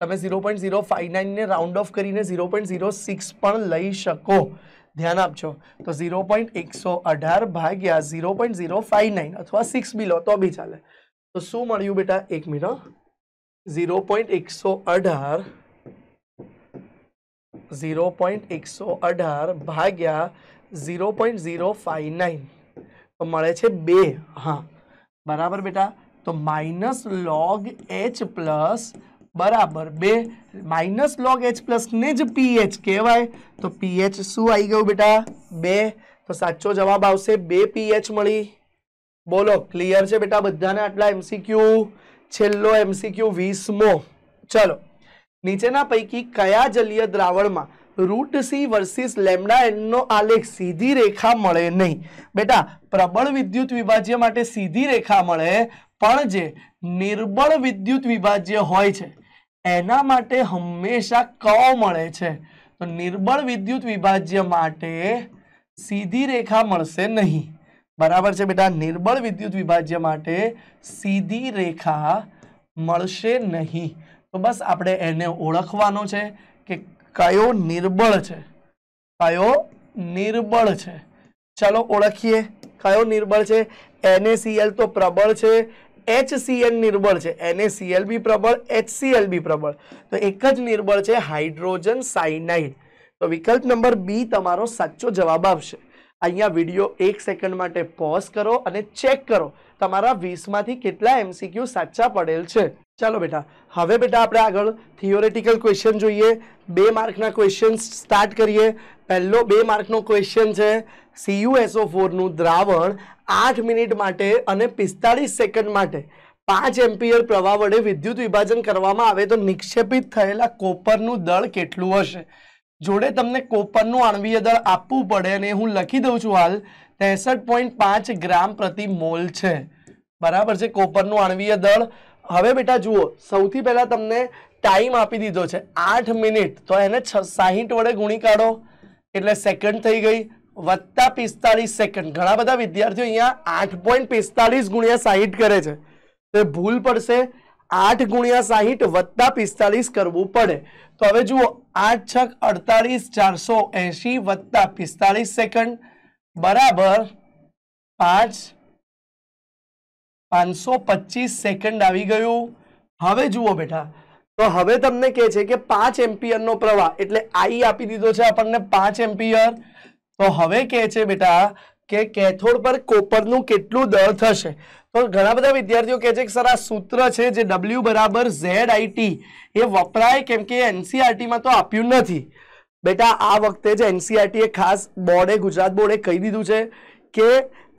तब zero point zero five nine ने राउंड ऑफ कर जीरो पॉइंट जीरो सिक्स लई शको ध्यान आप छो तो जीरो पॉइंट एक सौ अठार भाग्या zero point zero five nine अथवा सिक्स भी लो तो भी चले तो शू मू बेटा एक मिनट जीरो पॉइंट एक सौ अठार जीरो पॉइंट एक सौ अठार भाग्या zero point zero five nine तो मे हाँ बराबर बेटा तो माइनस लॉग एच प्लस बराबर बे माइनस लॉग एच प्लस ने ज पीएच कहवा तो पीएच शू आई गयु बेटा बे तो साचो जवाब आ पीएच मी बोलो क्लियर है बेटा बधाने आटला एमसीक्यू છેલ્લો એમસીક્યુ વીસમો ચલો નીચેના પૈકી કયા જલીય દ્રાવણમાં રૂટ સી વર્સિસ લેમડા એનનો આલેખ સીધી રેખા મળે નહીં બેટા પ્રબળ વિદ્યુત વિભાજ્ય માટે સીધી રેખા મળે પણ જે નિર્બળ વિદ્યુત વિભાજ્ય હોય છે એના માટે હંમેશા કવ મળે છે તો નિર્બળ વિદ્યુત વિભાજ્ય માટે સીધી રેખા મળશે નહીં बराबर छे बेटा निर्बल विद्युत विभाज्य માટે સીધી રેખા મળશે નહીં તો બસ આપણે એને ઓળખવાનો છે કે કાયો નિર્બળ છે કાયો નિર્બળ છે ચાલો ઓળખીએ કાયો નિર્બળ છે NaCl તો પ્રબળ છે HCN નિર્બળ છે NaCl ભી પ્રબળ HCl ભી પ્રબળ તો એક જ નિર્બળ છે હાઇડ્રોજન સાયનાઇડ તો વિકલ્પ નંબર B તમારો સાચો જવાબ આવશે અહીંયા વિડિયો 1 સેકન્ડ માટે પોઝ કરો અને ચેક કરો તમારું 20 માંથી કેટલા एमसीक्यू સાચા પડેલ છે ચાલો બેટા હવે બેટા આપણે આગળ થિયરિટિકલ ક્વેશ્ચન જોઈએ 2 માર્ક ના ક્વેશ્ચન્સ સ્ટાર્ટ કરીએ પેલ્લો 2 માર્ક નો ક્વેશ્ચન છે CuSO4 નું દ્રાવણ 8 મિનિટ માટે અને 45 સેકન્ડ માટે 5 એમ્પિયર પ્રવાહ વડે વિદ્યુત વિભાજન કરવામાં આવે તો નિક્ષેપિત થયેલા કોપર નું દળ કેટલું હશે જોડે તમને કોપર નું આણ્વીય દળ આપું પડ્યા ને હું લખી દઉં છું હાલ 63.5 ગ્રામ પ્રતિ મોલ છે બરાબર છે કોપર નું આણ્વીય દળ હવે બેટા જુઓ સૌથી પહેલા તમને ટાઈમ આપી દીધો છે 8 મિનિટ તો એને 60 વડે ગુણી કાઢો એટલે સેકન્ડ થઈ ગઈ + 45 સેકન્ડ ઘણા બધા વિદ્યાર્થીઓ અહીંયા 8.45 * 60 કરે છે તે ભૂલ પડશે 8 * 60 + 45 કરવું પડે તો હવે જુઓ 8 * 6 = 48 480 + 45 સેકન્ડ = 5 525 સેકન્ડ આવી ગયું હવે જુઓ બેટા તો હવે તમને કહે છે કે 5 एंपિયરનો પ્રવાહ એટલે i આપી દીધો છે આપણને 5 एंपિયર તો હવે કહે છે બેટા કે કેથોડ પર કોપરનો કેટલો દળ થશે તો ઘણા બધા વિદ્યાર્થીઓ કહે છે કે સર આ સૂત્ર છે જે w = z it એ વપરાય કેમ કે एनसीआरटी e માં તો આપ્યું નથી બેટા આ વખતે જે एनसीआरटी e એ ખાસ બોર્ડે ગુજરાત બોર્ડે કહી દીધું છે કે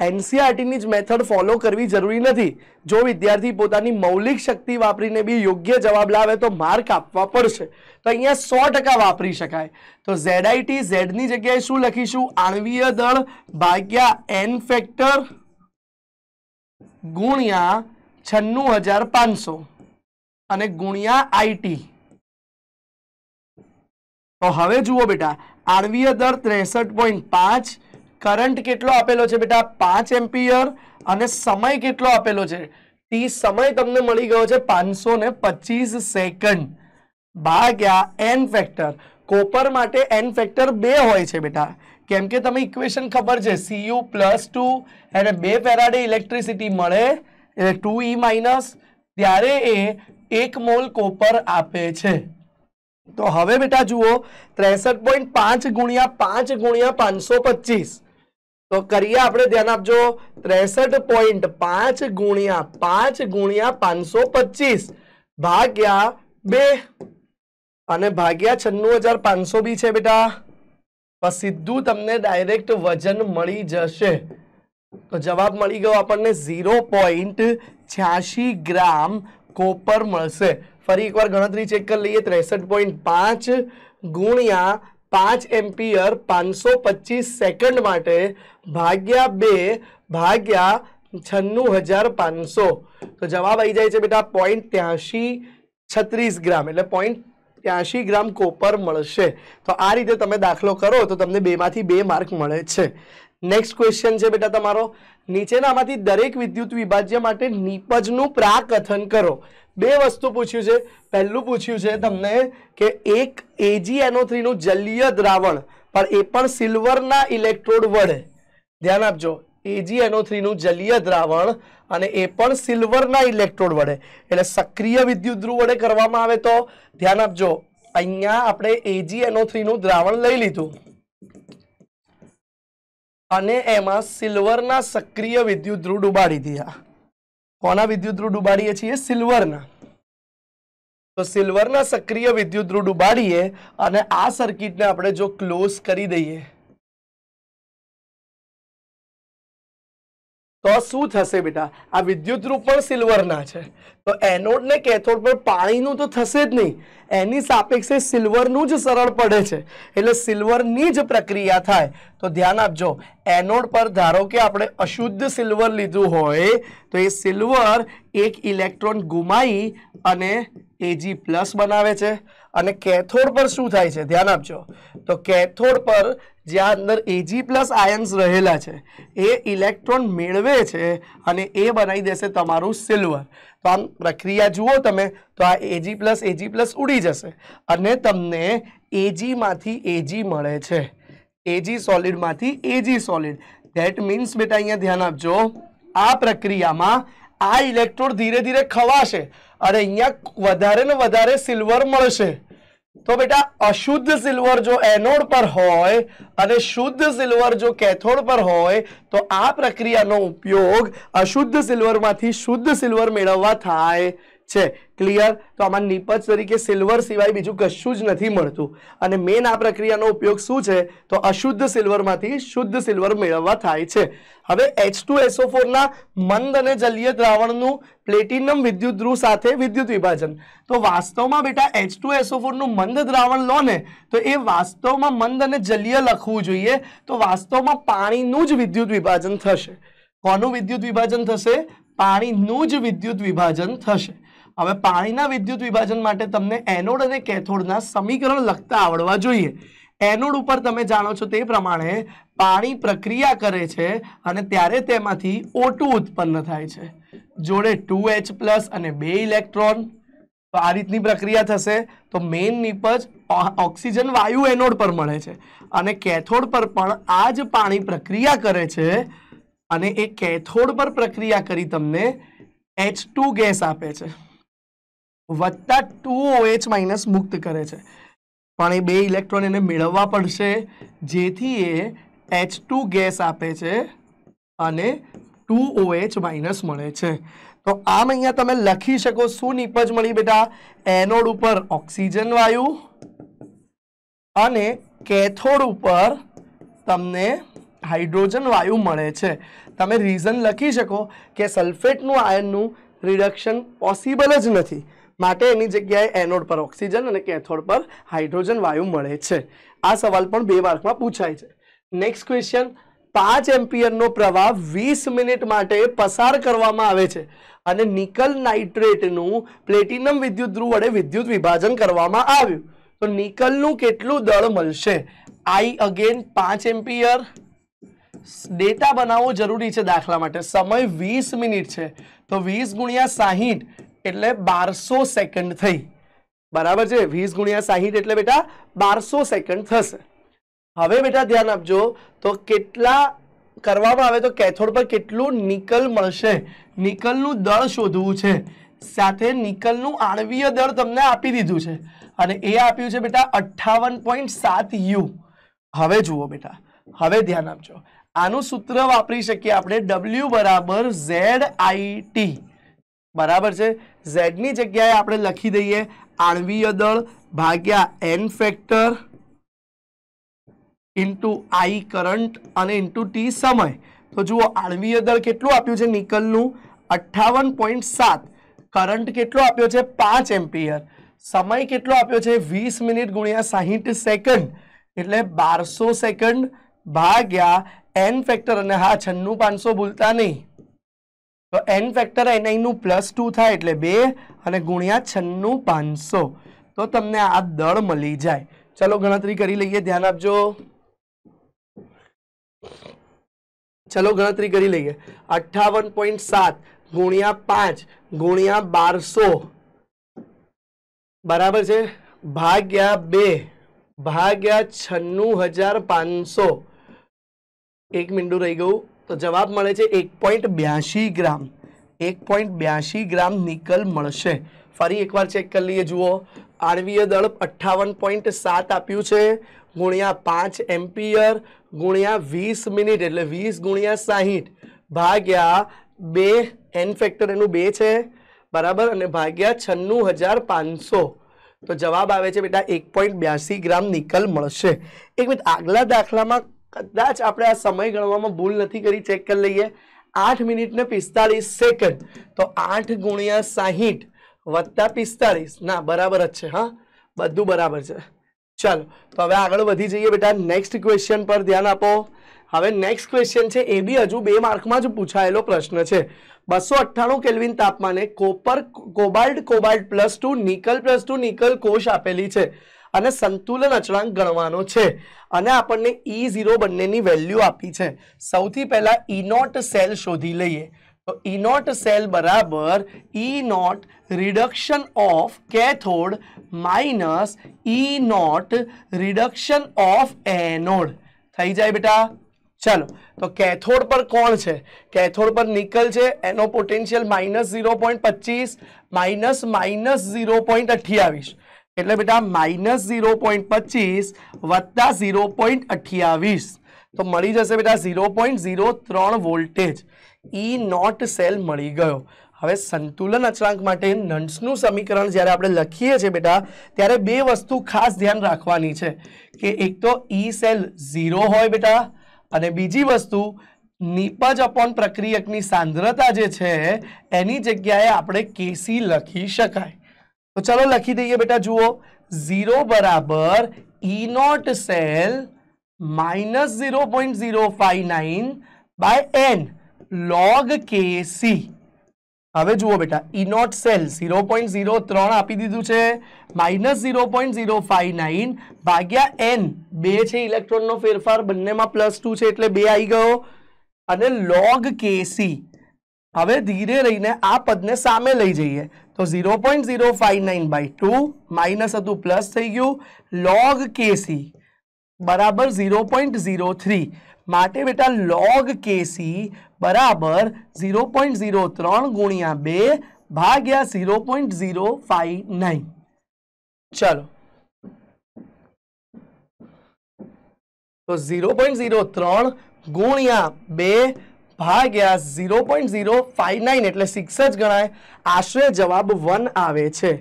एनसीआरटी मेथड फॉलो करनी जरूरी नहीं जो विद्यार्थी पता मौलिक शक्ति वपरी ने भी योग्य जवाब लावे तो मार्क आप पड़ तो अँ सौ टका वपरी शकाय तो जेडआईटी जेड जगह शू लखीशू आणवीय दल भाग्या एन फेक्टर गुणिया छन्नु हजार पांच सौ गुणिया आई टी तो हम जुओ बेटा आणवीय दर तेसठ पॉइंट पांच કરન્ટ કેટલો આપેલો છે બેટા 5 एंपियर અને સમય કેટલો આપેલો છે t સમય તમને મળી ગયો છે 525 સેકન્ડ ભાગ્યા n ફેક્ટર કોપર માટે n ફેક્ટર 2 હોય છે બેટા કેમ કે તમને ઇક્વેશન ખબર છે Cu + 2 અને 2 ફેરાડે ઇલેક્ટ્રિસિટી મળે એટલે 2e માઈનસ ત્યારે એ 1 મોલ કોપર આપે છે તો હવે બેટા જુઓ 63.5 * 5 * 525 तो करिए ध्यान आपजो त्रेसठ पॉइंट पांच गुणिया पांच गुणिया पांच सौ पच्चीस भाग्या भाग्या छन्नु हजार पांच सौ भी है बेटा सीधू तमने डायरेक्ट वजन मड़ी जैसे तो जवाब मड़ी गो आपने जीरो पॉइंट छियासी ग्राम कोपर मैं फरी एक बार गणतरी चेक कर लीए तेसठ पॉइंट पांच गुणिया 5 एंपियर 525 सेकंड માટે ભાગ્યા 2 ભાગ્યા 96500 તો જવાબ આવી જાય છે બેટા પોઈન્ટ 83 36 ગ્રામ એટલે પોઈન્ટ 83 ગ્રામ કોપર મળશે તો આ રીતે તમે દાખલો કરો તો તમને બે માંથી બે માર્ક મળે છે નેક્સ્ટ ક્વેશ્ચન છે બેટા તમારો નીચેનામાંથી દરેક વિદ્યુત વિભાજ્ય માટે નિપજનું પ્રાકથન કરો બે વસ્તુ પૂછ્યું છે પહેલું પૂછ્યું છે તમને કે એક એજી એજીએનઓ થ્રીનું જલીય દ્રાવણ પણ એ પણ સિલ્વરના ઇલેક્ટ્રોડ વડે ધ્યાન આપજો એજી એજીએનઓ થ્રીનું જલીય દ્રાવણ અને એ પણ સિલ્વરના ઇલેક્ટ્રોડ વડે એટલે સક્રિય વિદ્યુત ધ્રુવ વડે કરવામાં આવે તો ધ્યાન આપજો અહીંયા આપણે એજી એજીએનઓ થ્રીનું દ્રાવણ લઈ લીધું અને એમાં સિલ્વરના સક્રિય વિદ્યુત ધ્રુવ ડુબાડી દીધા કોના વિદ્યુત ધ્રુડ ઉબાડીએ છીએ સિલ્વરના તો સિલ્વરના સક્રિય વિદ્યુત ધ્રુડ ઉબાડીએ અને આ સર્કિટને આપણે જો ક્લોઝ કરી દઈએ તો સુ થસે બેટા આ વિદ્યુત રૂપણ સિલ્વર ના છે તો એનોડ ને કેથોડ પર પાણી નું તો થસે જ નહીં એની સાપેક્ષે સિલ્વર નું જ સરળ પડે છે એટલે સિલ્વર ની જ પ્રક્રિયા થાય તો ધ્યાન આપજો એનોડ પર ધારો કે આપણે અશુદ્ધ સિલ્વર લીધું હોય તો એ સિલ્વર એક ઇલેક્ટ્રોન ગુમાવી અને Ag+ બનાવે છે અને કેથોડ પર શું થાય છે ધ્યાન આપજો તો કેથોડ પર જે આ અંદર Ag+ આયન્સ રહેલા છે એ ઇલેક્ટ્રોન મેળવે છે અને એ બની દેશે તમારું સિલ્વર તો આ પ્રક્રિયા જુઓ તમે તો આ Ag+ Ag+ ઉડી જશે અને તમને Ag માંથી Ag મળે છે Ag સોલિડમાંથી Ag સોલિડ ધેટ મીન્સ બેટા અહીંયા ધ્યાન આપજો આ પ્રક્રિયામાં આ ઇલેક્ટ્રોડ ધીરે ધીરે ખવાશે અને અહીંયા વધારેને વધારે સિલ્વર મળશે तो बेटा अशुद्ध सिल्वर जो एनोड पर अने शुद्ध सिल्वर जो कैथोड पर हो तो आ प्रक्रिया उपयोग अशुद्ध सिल्वर में शुद्ध सिल्वर मेलवा थे છે ક્લિયર તો આમાં નીપજ તરીકે સિલ્વર સિવાય બીજું કશું જ નથી મળતું અને મેન આ પ્રક્રિયાનો ઉપયોગ શું છે તો અશુદ્ધ સિલ્વરમાંથી શુદ્ધ સિલ્વર મેળવવા થાય છે હવે એચ ટુ એસો ફોરના મંદ અને જલીય દ્રાવણનું પ્લેટિનમ વિદ્યુત ધ્રુવ સાથે વિદ્યુત વિભાજન તો વાસ્તવમાં બેટા એચ ટુ એસો ફોરનું મંદ દ્રાવણ લો ને તો એ વાસ્તવમાં મંદ અને જલીય લખવું જોઈએ તો વાસ્તવમાં પાણીનું જ વિદ્યુત વિભાજન થશે કોનું વિદ્યુત વિભાજન થશે પાણીનું જ વિદ્યુત વિભાજન થશે અમે પાણીના વિદ્યુત વિભાજન માટે તમને એનોડ અને કેથોડના સમીકરણ લખતા આવડવા જોઈએ એનોડ ઉપર તમે જાણો છો તે પ્રમાણે પાણી પ્રક્રિયા કરે છે અને ત્યારે તેમાંથી O2 ઉત્પન્ન થાય છે જોડે 2H+ અને 2 ઇલેક્ટ્રોન તો આ રીતની પ્રક્રિયા થશે તો મેઈન નિપજ ઓક્સિજન વાયુ એનોડ પર મળે છે અને કેથોડ પર પણ આજ પાણી પ્રક્રિયા કરે છે અને કેથોડ પર પ્રક્રિયા કરી તમને H2 ગેસ આપે છે વત્તા ટુ ઓએચ માઇનસ મુક્ત કરે છે પણ એ બે ઇલેક્ટ્રોન એને મેળવવા પડશે જેથી એ એચ ટુ ગેસ આપે છે અને ટુ ઓએચ માઇનસ મળે છે તો આમ અહીંયા તમે લખી શકો શું નિપજ મળી બેટા એનોડ ઉપર ઓક્સિજન વાયુ અને કેથોડ ઉપર તમને હાઇડ્રોજન વાયુ મળે છે તમે રીઝન લખી શકો કે સલ્ફેટનું આયનનું રિડક્શન પોસિબલ જ નથી માટે એની જગ્યાએ એનોડ પર ઓક્સિજન અને કેથોડ પર હાઇડ્રોજન વાયુ મળે છે આ સવાલ પણ 2 માર્ક્સમાં પૂછાય છે નેક્સ્ટ ક્વેશ્ચન 5 એમ્પિયરનો પ્રવાહ 20 મિનિટ માટે પસાર કરવામાં આવે છે અને nickel nitrate નું platinum વિદ્યુત ધ્રુવ વડે વિદ્યુત વિભાજન કરવામાં આવ્યું તો nickel નું કેટલું દળ મળશે i again 5 ampere ડેટા બનાવવો જરૂરી છે દાખલા માટે સમય 20 મિનિટ છે તો 20 * 60 એટલે 1200 સેકન્ડ થઈ બરાબર છે 20 * 60 એટલે બેટા 1200 સેકન્ડ થશે હવે બેટા ધ્યાન આપજો તો કેટલા કરવામાં આવે તો કેથોડ પર કેટલું નિકલ મળશે નિકલ નું દળ શોધવું છે સાથે નિકલ નું આણ્વીય દળ તમને આપી દીધું છે અને એ આપ્યું છે બેટા 58.7 u હવે જુઓ બેટા હવે ધ્યાન આપજો આનું સૂત્ર વાપરી શકીએ આપણે w = z i t बराबर छे z ની જગ્યાએ આપણે લખી દઈએ આણ્વીય દળ ભાગ્યા n ફેક્ટર * i કરંટ અને * t સમય તો જુઓ આણ્વીય દળ કેટલું આપ્યું છે નિકળનું 58.7 કરંટ કેટલું આપ્યો છે 5 एंपિયર સમય કેટલું આપ્યો છે 20 મિનિટ * 60 સેકન્ડ એટલે 1200 સેકન્ડ ભાગ્યા n ફેક્ટર અને હા 96 500 ભૂલતા નહીં तो n वेक्टर n i नु + 2 था એટલે 2 અને ગુણ્યા 96500 તો તમને આ દળ મળી જાય ચલો ગણતરી કરી લઈએ ધ્યાન આપજો ચલો ગણતરી કરી લઈએ 58.7 * 5 * 1200 બરાબર છે ભાગ્યા 2 ભાગ્યા 96500 એક મિન્ડું રહી ગયું તો જવાબ મળે છે 1.82 ગ્રામ 1.82 ગ્રામ નિકલ મળશે ફરી એકવાર ચેક કરી લઈએ જુઓ આર્વિય દળ 58.7 આપ્યું છે ગુણ્યા 5 એમ્પિયર ગુણ્યા 20 મિનિટ એટલે 20 * 60 ભાગ્યા 2 n ફેક્ટર એનો 2 છે બરાબર અને ભાગ્યા 96500 તો જવાબ આવે છે બેટા 1.82 ગ્રામ નિકલ મળશે એક મિનિટ આગળના દાખલામાં કદાત આપણે આ સમય ગણવામાં ભૂલ નથી કરી ચેક કરી લઈએ 8 મિનિટ ને 45 સેકન્ડ તો 8 * 60 + 45 ના બરાબર જ છે હા બધું બરાબર છે ચાલ તો હવે આગળ વધી જઈએ બેટા નેક્સ્ટ ક્વેશ્ચન પર ધ્યાન આપો હવે નેક્સ્ટ ક્વેશ્ચન છે એ બી હજુ 2 માર્ક માં જ પૂછાયેલો પ્રશ્ન છે 298 કેલ્વિન તાપમાને copper cobalt cobalt + 2 nickel + 2 nickel કોશ આપેલી છે અને સંતુલન અચળાંક ગણવાનો છે અને આપણે E0 બનનની વેલ્યુ આપી છે સૌથી પહેલા E0 સેલ શોધી લઈએ તો E0 સેલ બરાબર E0 reduction of cathode minus E0 reduction of anode થઈ જાય બેટા ચાલ તો કેથોડ પર કોણ છે કેથોડ પર nickel છે એનો પોટેન્શિયલ -0.25 - -0.28 એટલે બેટા -0.25 + 0.28 તો મળી જશે બેટા 0.03 વોલ્ટેજ E નોટ સેલ મળી ગયો હવે સંતુલન અચળાંક માટે નંસ નું સમીકરણ જ્યારે આપણે લખીએ છે બેટા ત્યારે બે વસ્તુ ખાસ ધ્યાન રાખવાની છે કે એક તો E સેલ 0 હોય બેટા અને બીજી વસ્તુ નીપાજ અપોન પ્રક્રિયક ની સાંદ્રતા જે છે એની જગ્યાએ આપણે KC લખી શકા तो चलो लखी दइए बेटा જુઓ 0 बराबर e naught cell - 0.059 / n log kc હવે જુઓ બેટા e नॉट सेल 0.03 આપી દીધું છે - 0.059 / n 2 છે ઇલેક્ટ્રોનનો ફેરફાર બંનેમાં +2 છે એટલે 2 આવી ગયો અને log kc હવે ધીરે ધીરે આ પદને સામે લઈ જઈએ तो 0.059 point zero five nine by two minus plus थी गयु लॉग के सी बराबर जीरो पॉइंट जीरो थ्री मैं बेटा लॉग के सी बराबर जीरो पॉइंट जीरो तर गुणिया बे भाग्या zero point zero five nine चलो तो जीरो पॉइंट जीरो तर गुणिया बे भागा 0.059 એટલે 6 જ ગણાય આશરે જવાબ 1 આવે છે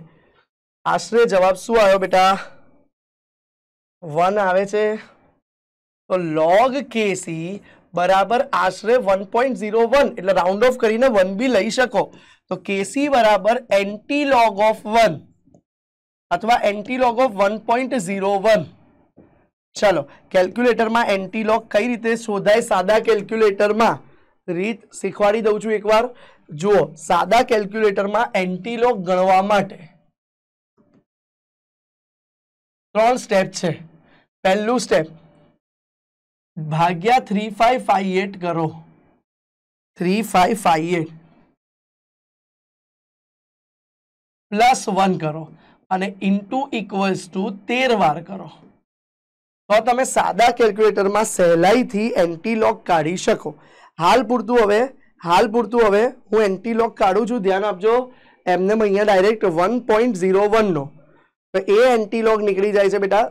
આશરે જવાબ શું આવ્યો બેટા 1 આવે છે તો log kc = આશરે 1.01 એટલે રાઉન્ડ ઓફ કરીને 1 भी લઈ શકો તો kc = antilog of 1 अथवा antilog of 1.01 चलो कैलकुलेटर માં antilog કઈ રીતે સોધાય સાદા કેલ્ક્યુલેટર માં રીત શીખવાડી દઉં છું એકવાર જુઓ સાદા કેલ્ક્યુલેટર માં એન્ટીલોગ ગણવા માટે ત્રણ સ્ટેપ છે પહેલું સ્ટેપ ભાગ્યા 3558 કરો 3558 પ્લસ 1 કરો અને ઇનટુ ઇક્વલ ટુ 13 વાર કરો તો તમે સાદા કેલ્ક્યુલેટર માં સહેલાઈથી એન્ટીલોગ કાઢી શકો हाल पुरतू હવે હાલ पुरतू હવે હું એન્ટિલોગ કાઢું છું ધ્યાન આપજો એમને મ અહીંયા ડાયરેક્ટ 1.01 નો તો એ એન્ટિલોગ નીકળી જાય છે બેટા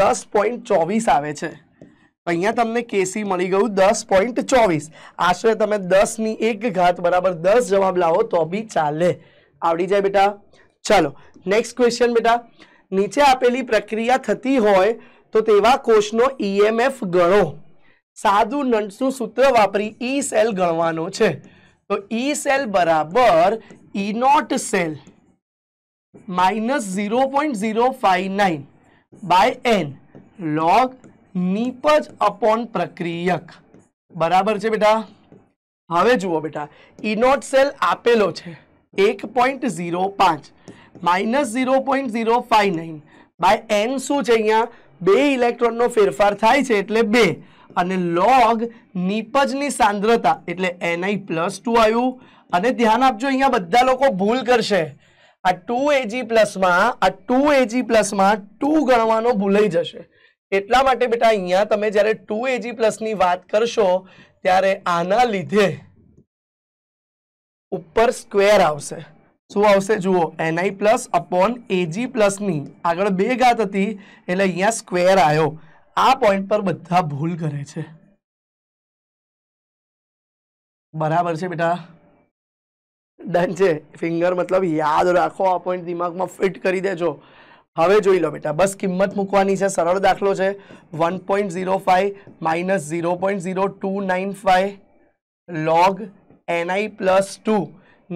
10.24 આવે છે તો અહીંયા તમને કેસી મળી ગયું 10.24 આશરે તમે 10 ની એક ઘાત બરાબર 10 જવાબ લાવો તો બી ચાલે આવડી જાય બેટા ચાલો નેક્સ્ટ ક્વેશ્ચન બેટા નીચે આપેલી પ્રક્રિયા થતી હોય તો તેવા કોષનો EMF ગણો સાધુ નડસું સૂત્ર વાપરી ઈ સેલ ગણવાનો છે તો ઈ સેલ બરાબર E naught cell - 0.059 / n log નીપજ अपॉन પ્રક્રિયક બરાબર છે બેટા હવે જુઓ બેટા ઈ નોટ સેલ આપેલું છે 1.05 - 0.059 / n શું છે અહીંયા બે ઇલેક્ટ્રોનનો ફેરફાર થાય છે એટલે 2 અને log નીપજની સાંદ્રતા એટલે NI + 2 આયુ અને ધ્યાન આપજો અહીંયા બધા લોકો ભૂલ કરશે આ 2 AG + માં આ 2 AG + માં 2 ગણવાનું ભૂલાઈ જશે એટલા માટે બેટા અહીંયા તમે જ્યારે 2 AG + ની વાત કરશો ત્યારે આના લીધે ઉપર સ્ક્વેર આવશે तो अब से જુઓ Ni+ / Ag+ ની આગળ બે घात હતી એટલે અહીંયા સ્ક્વેર આવ્યો આ પોઈન્ટ પર બધા ભૂલ કરે છે બરાબર છે બેટા डन છે ફિંગર મતલબ યાદ રાખો આ પોઈન્ટ દિમાગમાં ફિટ કરી દેજો હવે જોઈ લો બેટા બસ કિંમત મૂકવાની છે સરળ દાખલો છે 1.05 - 0.0295 log Ni+2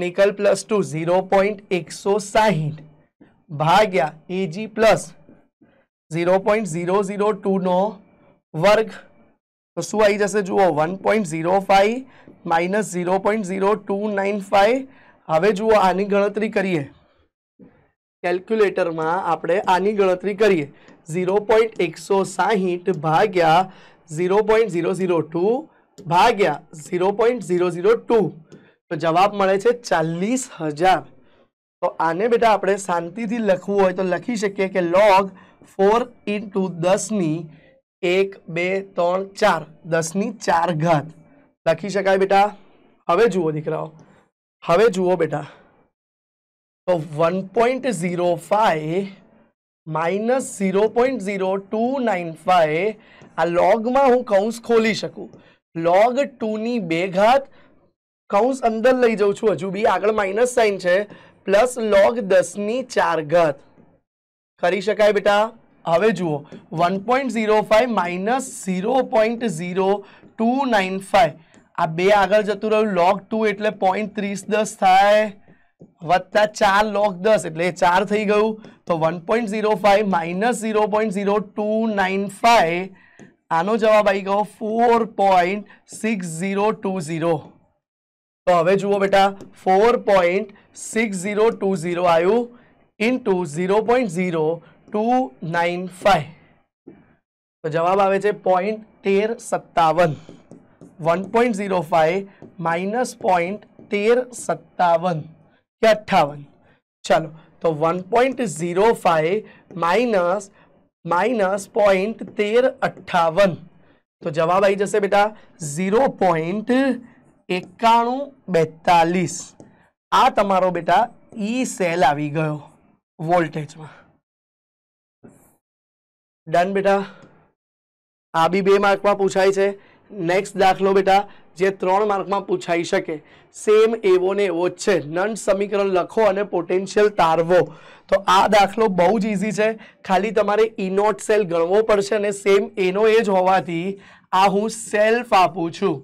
nickel plus two zero point एक सौ साइठ भाग्या ए e G plus zero point zero zero two नो वर्ग तो शू आई जैसे जुओ one point zero five minus zero point zero two nine five हमें जुओ आ गणतरी करिए कैलक्युलेटर में आप आ गणतरी करिए जीरो पॉइंट एक सौ साइठ भाग्या zero point zero zero two भाग्या zero point zero zero two तो जवाब मे चालीस हजार तो आने बेटा अपने शांति लख हो तो लखी सकी लॉग फोर इंटू दस एक बे तर चार दस चार घात लखी सक बेटा हम जुओ दीक हम जुओ बेटा तो one point zero five minus zero point zero two nine five आ लॉग में हूँ कौश खोली सकूँ लॉग टू घात કૌંસ અંદર લઈ જઉ છું હજુ ભી આગળ માઈનસ સાઇન છે પ્લસ log 10 ની 4 ઘાત કરી શકાય બેટા હવે જુઓ 1.05 - 0.0295 આ બે આગળ જતો રહ્યો log 2 એટલે 0.30 10 થાય + 4 log 10 એટલે 4 થઈ ગયો તો 1.05 - 0.0295 આનો જવાબ આવી ગયો 4.6020 तो अबे જુઓ બેટા 4.6020 * 0.0295 તો જવાબ આવે છે 0.1357 1.05 - 0.1357 0.58 ચાલો તો 1.05 - -0.1358 તો જવાબ આવી જશે બેટા 0. એકાણું બેતાલીસ આ તમારો બેટા ઈ e સેલ આવી ગયો વોલ્ટેજમાં ડન બેટા આ બી બે માર્કમાં પૂછાય છે નેક્સ્ટ દાખલો બેટા જે ત્રણ માર્કમાં પૂછાઈ શકે સેમ એવો ને એવો જ છે નન સમીકરણ લખો અને પોટેન્શિયલ તારવો તો આ દાખલો બહુ જ ઇઝી છે ખાલી તમારે ઇનોટ e સેલ ગણવો પડશે અને સેમ એનો એ જ હોવાથી આ હું સેલ્ફ આપું છું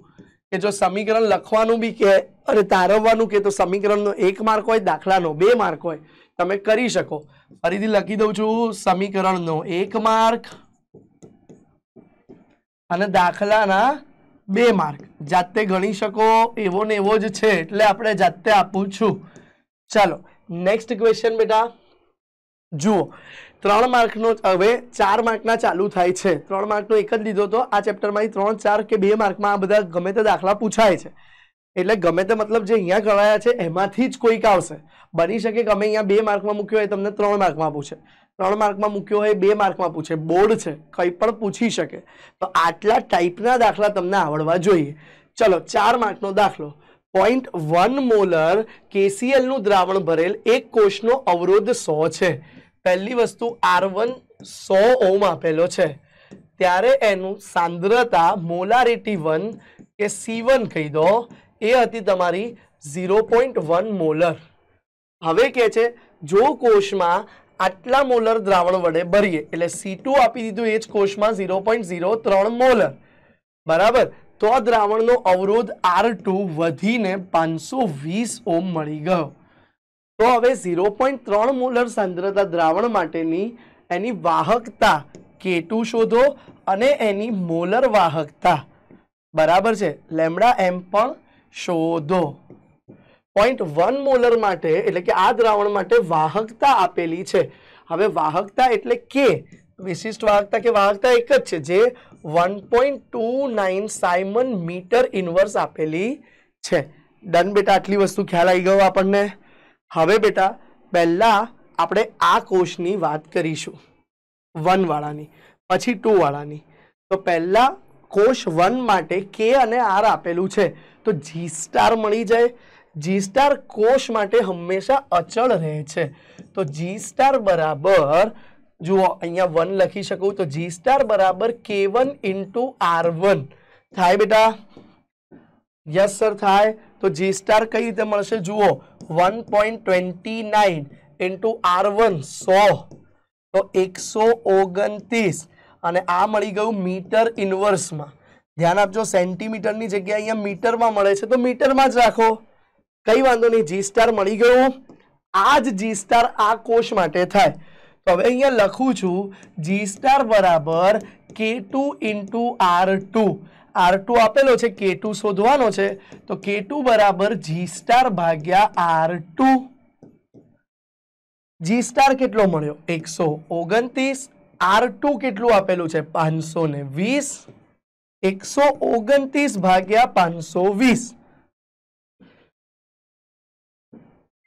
કે જો સમીકરણ લખવાનું બી કે અર તારવવાનું કે તો સમીકરણ નો 1 માર્ક હોય દાખલા નો 2 માર્ક હોય તમે કરી શકો અરધી લખી દઉં છું સમીકરણ નો 1 માર્ક અને દાખલા ના 2 માર્ક જાતે ગણી શકો એવો ને એવો જ છે એટલે આપણે જાતે આપું છું ચાલો નેક્સ્ટ ક્વેશ્ચન બેટા જુઓ 3 માર્ક નો હવે 4 માર્ક ના ચાલુ થાય છે 3 માર્ક નો એક જ લીધો તો આ ચેપ્ટર માં 3 4 કે 2 માર્ક માં આ બધા ગમે તે દાખલા પૂછાય છે એટલે ગમે તે મતલબ જે અહીંયા ગણાયા છે એમાંથી જ કોઈક આવશે બની શકે કે અમે અહીંયા 2 માર્ક માં મૂક્યો હોય તમને 3 માર્ક માં પૂછે 3 માર્ક માં મૂક્યો હોય એ 2 માર્ક માં પૂછે બોર્ડ છે કઈ પણ પૂછી શકે તો આટલા ટાઈપ ના દાખલા તમને આવડવા જોઈએ ચલો 4 માર્ક નો દાખલો પોઈન્ટ 1 મોલર KCl નું દ્રાવણ ભરેલ એક કોષ નો અવરોધ 100 છે પહેલી વસ્તુ આર વન સો ઓમ આપેલો છે ત્યારે એનું સાંદ્રતા મોલારિટી વન કે સી વન કહી દો એ હતી તમારી ઝીરો પોઈન્ટ વન મોલર હવે કે છે જો કોષમાં આટલા મોલર દ્રાવણ વડે ભરીએ એટલે સી આપી દીધું એ જ કોષમાં ઝીરો પોઈન્ટ ઝીરો ત્રણ મોલર બરાબર તો આ દ્રાવણનો અવરોધ આર ટુ વધીને પાંચસો વીસ ઓમ મળી ગયો જો હવે 0.3 મોલર સાંદ્રતા દ્રાવણ માટેની એની વાહકતા k2 શોધો અને એની મોલર વાહકતા બરાબર છે લેમ્ડા m પણ શોધો 0.1 મોલર માટે એટલે કે આ દ્રાવણ માટે વાહકતા આપેલી છે હવે વાહકતા એટલે k વિશિષ્ટ વાહકતા કે વાહકતા એક જ છે જે 1.29 સાયમન મીટર ઇનવર્સ આપેલી છે डन बेटा આટલી વસ્તુ ખ્યાલ આવી ગયો આપણે हावे बेटा पहिला આપણે આ કોષની વાત કરીશું 1 વાળાની પછી 2 વાળાની તો पहिला કોષ 1 માટે k અને r આપેલું છે તો g स्टार મળી જાય g स्टार કોષ માટે હંમેશા અચળ રહે છે તો g स्टार બરાબર જુઓ અહીંયા 1 લખી શકું તો g स्टार = k1 * r1 થાય બેટા યસ સર થાય તો g स्टार કઈ રીતે મળશે જુઓ 1.29 * r1 100 તો 129 અને આ મળી ગયું મીટર ઇનવર્સમાં ધ્યાન આપજો સેન્ટીમીટરની જગ્યાએ અહીંયા મીટરમાં મળે છે તો મીટરમાં જ રાખો કઈ વાંધો નહીં g* મળી ગયું આજ g* આ કોષ માટે થાય તો હવે અહીંયા લખું છું g* = k2 * r2 R two આપેલો છે કે ટુ શોધવાનો છે તો કે ટુ બરાબર જી સ્ટાર ભાગ્યા આર ટુ જી સ્ટાર કેટલો મળ્યો એકસો ઓગણત્રીસ આર ટુ કેટલું આપેલું છે પાંચસો ને વીસ એકસો ઓગણત્રીસ ભાગ્યા પાંચસો વીસ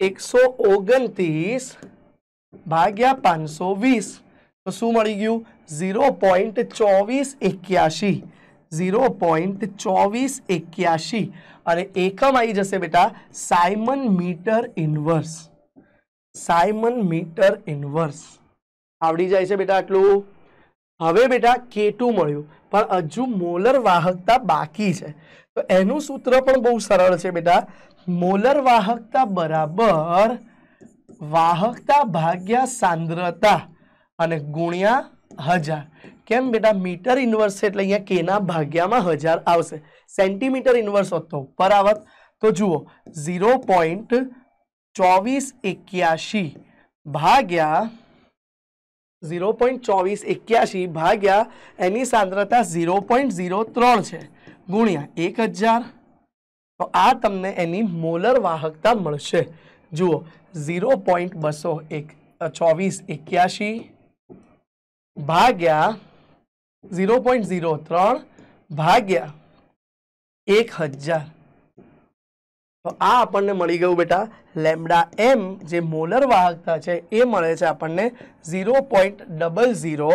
એકસો ઓગણત્રીસ ભાગ્યા પાંચસો વીસ તો શું મળી ગયું ઝીરો પોઈન્ટ ચોવીસ એક્યાસી 0.2481 અને એકમ આવી જશે બેટા siemens metre inverse siemens metre inverse આવડી જાય છે બેટા આટલું હવે બેટા k2 મળ્યું પણ હજુ મોલર વાહકતા બાકી છે તો એનું સૂત્ર પણ બહુ સરળ છે બેટા મોલર વાહકતા બરાબર વાહકતા ભાગ્યા સાંદ્રતા અને ગુણ્યા 1000 કેમ બેટા મીટર ઇનવર્સ એટલે અહીંયા કે ના ભાગ્યા માં 1000 આવશે સેન્ટીમીટર ઇનવર્સ હતો પર આવત તો જુઓ 0.2481 ભાગ્યા 0.2481 ભાગ્યા એની સાંદ્રતા 0.03 છે ગુણ્યા 1000 તો આ તમને એની મોલર વાહકતા મળશે જુઓ 0.201 2481 ભાગ્યા 0.03 भाग्या 1000 तो आ આપણને મળી ગયું બેટા લેમ્ડા m જે મોલર વાહકતા છે એ મળે છે આપણને 0.00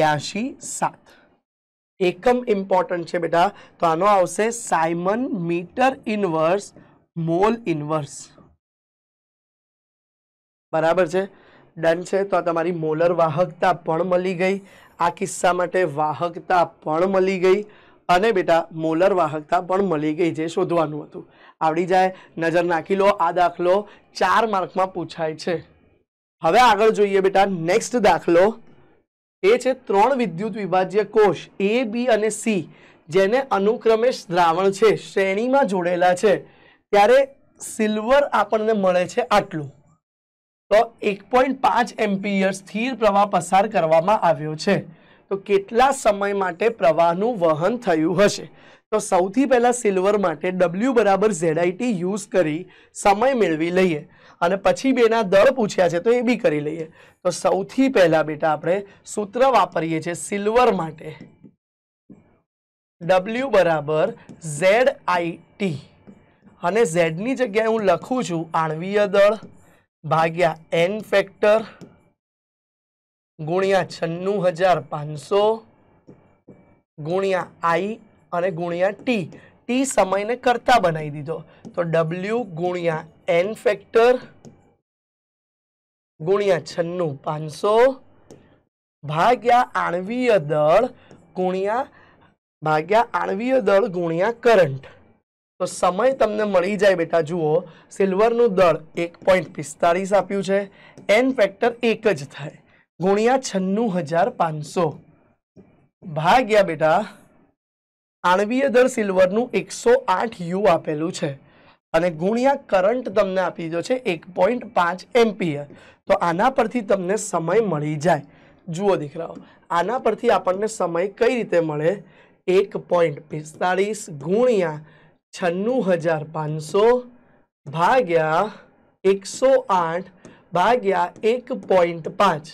827 એકમ ઇમ્પોર્ટન્ટ છે બેટા તો આનો આવશે siemens metre inverse mole inverse બરાબર છે डन છે તો તમારી મોલર વાહકતા પણ મળી ગઈ આ કિસ્સા માટે વાહકતા પણ મળી ગઈ અને બેટા મોલર વાહકતા પણ મળી ગઈ જે શોધવાનું હતું આવડી જાય નજર નાખી લો આ દાખલો ચાર માર્કમાં પૂછાય છે હવે આગળ જોઈએ બેટા નેક્સ્ટ દાખલો એ છે ત્રણ વિદ્યુત વિભાજ્ય કોષ એ બી અને સી જેને અનુક્રમે દ્રાવણ છે શ્રેણીમાં જોડેલા છે ત્યારે સિલ્વર આપણને મળે છે આટલું તો એક પોઈન્ટ પાંચ એમ્પિયર સ્થિર પ્રવાહ પસાર કરવામાં આવ્યો છે તો કેટલા સમય માટે પ્રવાહનું વહન થયું હશે તો સૌથી પહેલાં સિલ્વર માટે ડબલ્યુ બરાબર ઝેડઆઈટી યુઝ કરી સમય મેળવી લઈએ અને પછી બેના દળ પૂછ્યા છે તો એ બી કરી લઈએ તો સૌથી પહેલાં બેટા આપણે સૂત્ર વાપરીએ છીએ સિલ્વર માટે ડબલ્યુ બરાબર ઝેડ અને ઝેડની જગ્યાએ હું લખું છું આણવીય દળ भागया n फैक्टर गुनिया 96500 गुनिया i અને गुनिया t t સમય ને કરતા બનાવી દીધો તો w गुनिया n फैक्टर गुनिया 96500 ભાગ્યા આણવીય દળ गुनिया ભાગ્યા આણવીય દળ गुनिया કરંટ તો સમય તમને મળી જાય બેટા જુઓ સિલ્વરનું દળ એક પોઈન્ટ પિસ્તાળીસ આપ્યું છે એન ફેક્ટર એક જ થાય ગુણ્યા છન્નું હજાર પાંચસો ભાગ્યા બેટા આણવીય દળ સિલ્વરનું એકસો આઠ યુ આપેલું છે અને ગુણ્યા કરંટ તમને આપી દીધો છે એક પોઈન્ટ પાંચ એમ્પિયર તો આના પરથી તમને સમય મળી જાય જુઓ દીકરાઓ આના પરથી આપણને સમય કઈ રીતે મળે એક પોઈન્ટ પિસ્તાળીસ ગુણ્યા છન્નું હજાર પાંચસો ભાગ્યા એકસો આઠ ભાગ્યા એક પોઈન્ટ પાંચ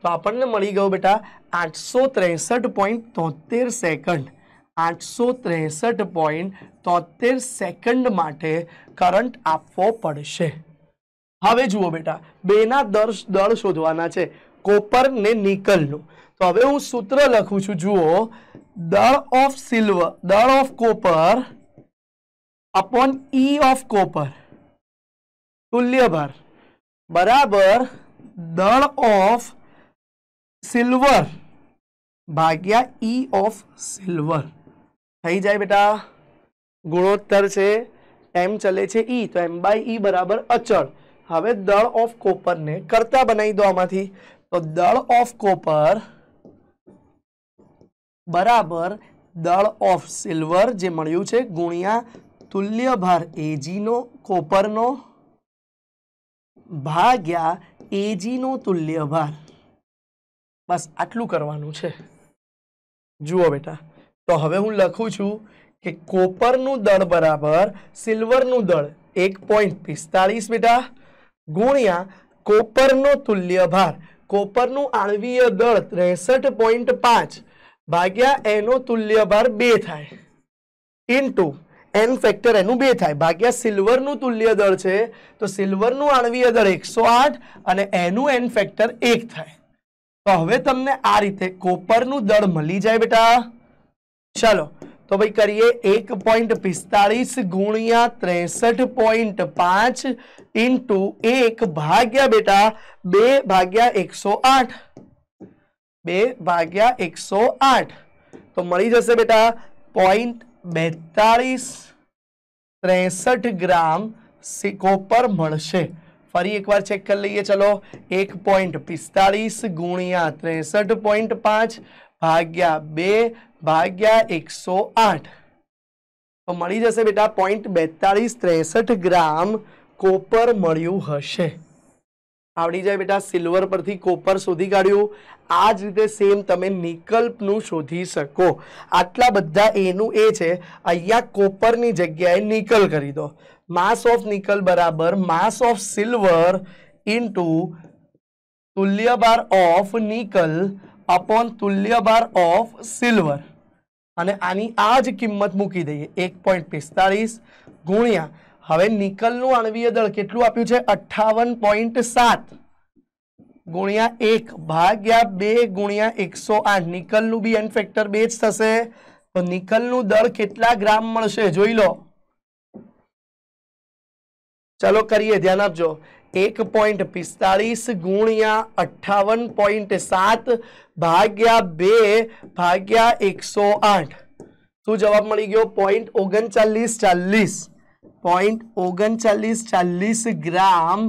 તો આપણને મળી ગયો બેટા આઠસો ત્રેસઠ પોઈન્ટ તોતેર સેકન્ડ આઠસો ત્રેસઠ પોઈન્ટ તોતેર સેકન્ડ માટે કરંટ આપવો પડશે હવે જુઓ બેટા બેના દર દળ શોધવાના છે કોપર ને નિકલનું તો હવે હું સૂત્ર લખું છું જુઓ દળ ઓફ સિલ્વર દળ of copper upon E of copper तुल्य भार बराबर दल ऑफ सिल्वर भाग्या ई ऑफ सिल्वर थी जाए बेटा गुणोत्तर से एम चले छे ई तो एम बाय ई बराबर अचल हम दल ऑफ कॉपर ने करता बनाई दो आमा थी तो दल ऑफ कॉपर बराबर दल ऑफ सिल्वर जो मूँ गुणिया તુલ્ય ભાર એજીનો કોપરનો ભાગ્યા એજીનો તુલ્ય ભાર બસ આટલું કરવાનું છે જુઓ બેટા તો હવે હું લખું છું કે કોપરનું દળ બરાબર સિલ્વરનું દળ એક પોઈન્ટ પિસ્તાળીસ બેટા ગુણ્યા કોપરનો તુલ્ય ભાર કોપરનું આણવીય દળ ત્રેસઠ પોઈન્ટ પાંચ ભાગ્યા એનો તુલ્ય ભાર બે થાય ઇન્ટુ n फैक्टर अनु 2 થાય ભાગ્યા સિલ્વર નું તુલ્ય દર છે તો સિલ્વર નું આણવીય દર 108 અને n નું n ફેક્ટર 1 થાય તો હવે તમને આ રીતે કોપર નું દળ મળી જાય બેટા ચાલો તો ભાઈ करिए 1.45 ગુણ્યા 63.5 * 1 ભાગ્યા બેટા 2 ભાગ્યા 108 2 ભાગ્યા 108 તો મળી જશે બેટા પોઈન્ટ 42 63 ग्राम कॉपर મળશે ફરી એકવાર ચેક કરી લઈએ चलो 1.45 * 63.5 / 2 / 108 તો મળી જશે બેટા 0.42 63 ગ્રામ કોપર મળ્યું હશે આવડી જાય બેટા सिल्वर પરથી કોપર સોધી કાઢ્યું આજ રીતે સેમ તમે નિકલ્પ નું શોધી શકો આટલા બધા એ નું એ છે અહીંયા કોપર ની જગ્યાએ નિકલ કરી દો માસ ઓફ નિકલ બરાબર માસ ઓફ सिल्वर * તુલ્યભાર ઓફ નિકલ / તુલ્યભાર ઓફ सिल्वर અને આની આજ કિંમત મૂકી દઈએ 1.45 * હવે નિકલ નું આણ્વીય દળ કેટલું આપ્યું છે 58.7 * 1 / 2 * 108 નિકલ નું બી એન ફેક્ટર બે જ થશે તો નિકલ નું દળ કેટલા ગ્રામ મળશે જોઈ લો ચાલો કરીએ ધ્યાન આપજો 1.45 * 58.7 / 2 / 108 તો જવાબ મળી ગયો 0.3940 0.3940 ગ્રામ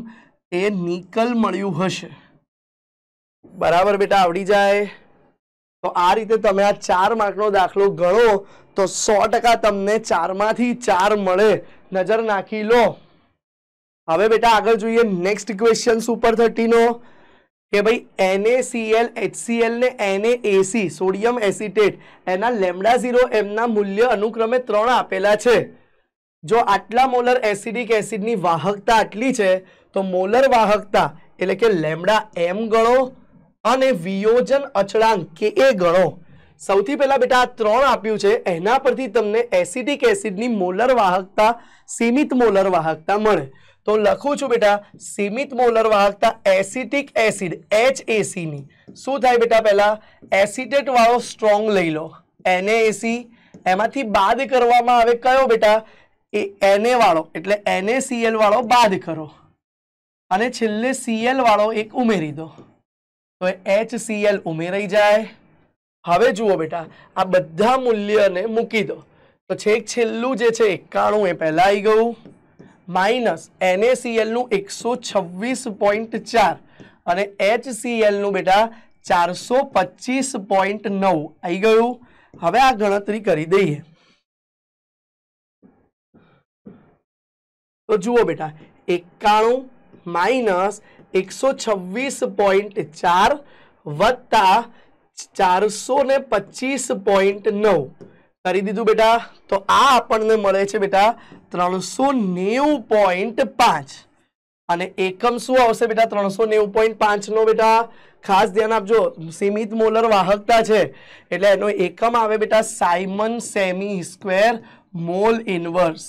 એ નિકલ મળ્યું હશે બરાબર બેટા આવડી જાય તો આ રીતે તમે આ ચાર માકળો દાખલો ગણો તો 100% તમને ચાર માંથી ચાર મળે નજર નાખી લો હવે બેટા આગળ જોઈએ નેક્સ્ટ ઇક્વેશન્સ ઉપર 13 નો કે ભાઈ NaCl HCl ને NaAc સોડિયમ એસિટેટ એના લેમ્ડા 0 એના મૂલ્ય અનુક્રમે 3 આપેલા છે જો 8 આટલા મોલર એસિડિક એસિડની વાહકતા આટલી છે તો મોલર વાહકતા એટલે કે લેમ્ડા એમ ગણો અને વિયોજન અચળાંક કે એ ગણો સૌથી પહેલા બેટા 3 આપ્યું છે એના પરથી તમને એસિડિક એસિડની મોલર વાહકતા સીમિત મોલર વાહકતા મળે તો લખું છું બેટા સીમિત મોલર વાહકતા એસિટીક એસિડ એચ એસી ની શું થાય બેટા પહેલા એસિડેટ વાળો સ્ટ્રોંગ લઈ લો NaAc એમાંથી બાદ કરવામાં આવે કયો બેટા ઈ Na વાળો એટલે NaCl વાળો બાદ કરો અને છેલ્લે Cl વાળો એક ઉમેરી દો હવે HCl ઉમેરી જાય હવે જુઓ બેટા આ બધા મૂલ્યને મૂકી દો તો છે એક છેલ્લું જે છે 91 એ પેલાઈ ગયું માઈનસ NaCl નું 126.4 અને HCl નું બેટા 425.9 આઈ ગયું હવે આ ગણતરી કરી દેહી જો બેટા 91 - 126.4 + 425.9 કરી દીધું બેટા તો આ આપણને મળે છે બેટા 390.5 અને એકમ શું આવશે બેટા 390.5 નો બેટા ખાસ ધ્યાન આપજો સીમિત મોલર વાહકતા છે એટલે એનો એકમ આવે બેટા સાયમન સેમી સ્ક્વેર મોલ ઇનવર્સ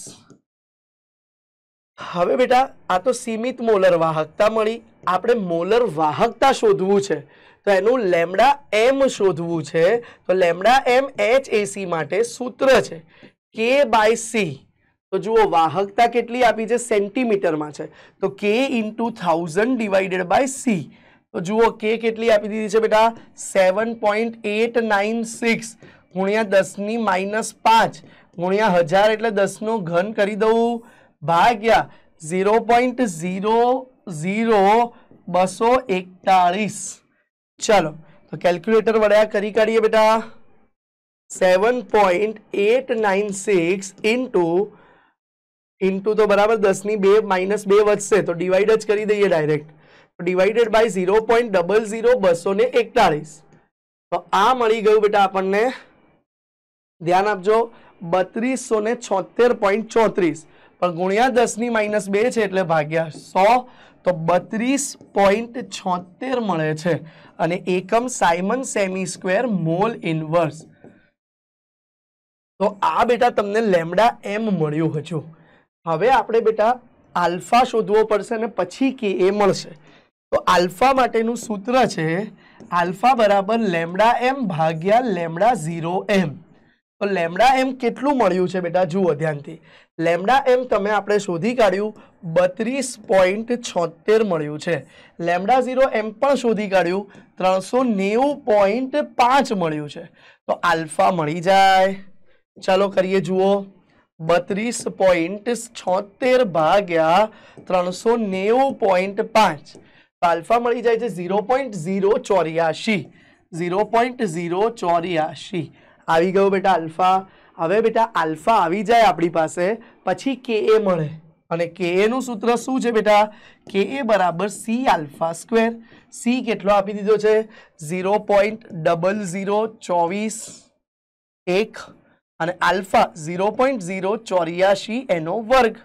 હવે બેટા આ તો સીમિત મોલર વાહકતા મળી આપણે મોલર વાહકતા શોધવું છે તો એનું લેમ્ડા m શોધવું છે તો લેમ્ડા m h ac માટે સૂત્ર છે k / c તો જુઓ વાહકતા કેટલી આપી છે સેન્ટીમીટરમાં છે તો k * 1000 / c તો જુઓ k કેટલી આપી દીધી છે બેટા 7.896 * 10^-5 * 1000 એટલે 10 નો ઘન કરી દઉં भाग्य जीरो पॉइंट जीरो जीरो बसो एकतालीस चलो तो कैलक्युलेटर वड़ा कर काढ़ी बेटा seven point eight nine six into into तो बराबर दस माइनस बच्चे तो डिवाइड कर दिए डायरेक्ट तो divided by zero point double zero बसो एकतालीस तो आ मड़ी गयु बेटा अपन ध्यान आपजो बतरीसो छोतेर पॉइंट चौतरीस પણ ગુણ્યા દસની માઇનસ બે છે એટલે ભાગ્યા સો તો બત્રીસ પોઈન્ટ છોતેર મળે છે અને એકમ સાયમન સેમી સ્ક્વેર મોલ ઇન્વર્સ તો આ બેટા તમને લેમડા એમ મળ્યું હજુ હવે આપણે બેટા આલ્ફા શોધવો પડશે અને પછી કે એ મળશે તો આલ્ફા માટેનું સૂત્ર છે આલ્ફા બરાબર લેમડા એમ ભાગ્યા lambda zero M lambda M કેટલું મળ્યું છે બેટા જુઓ ધ્યાનથી લેમ્ડા એમ તમે આપણે શોધી કાઢ્યું 32.76 મળ્યું છે લેમ્ડા 0 એમ પણ શોધી કાઢ્યું 390.5 મળ્યું છે તો α મળી જાય ચાલો કરીએ જુઓ 32.76 ભાગ્યા 390.5 તો α મળી જાય છે 0.084 0.084 આવી ગયો બેટા α હવે બેટા α આવી જાય આપણી પાસે પછી KA મળે અને KA નું સૂત્ર શું છે બેટા KA = C α² C કેટલો આપી દીધો છે 0.0024 એક અને α 0.084 એનો વર્ગ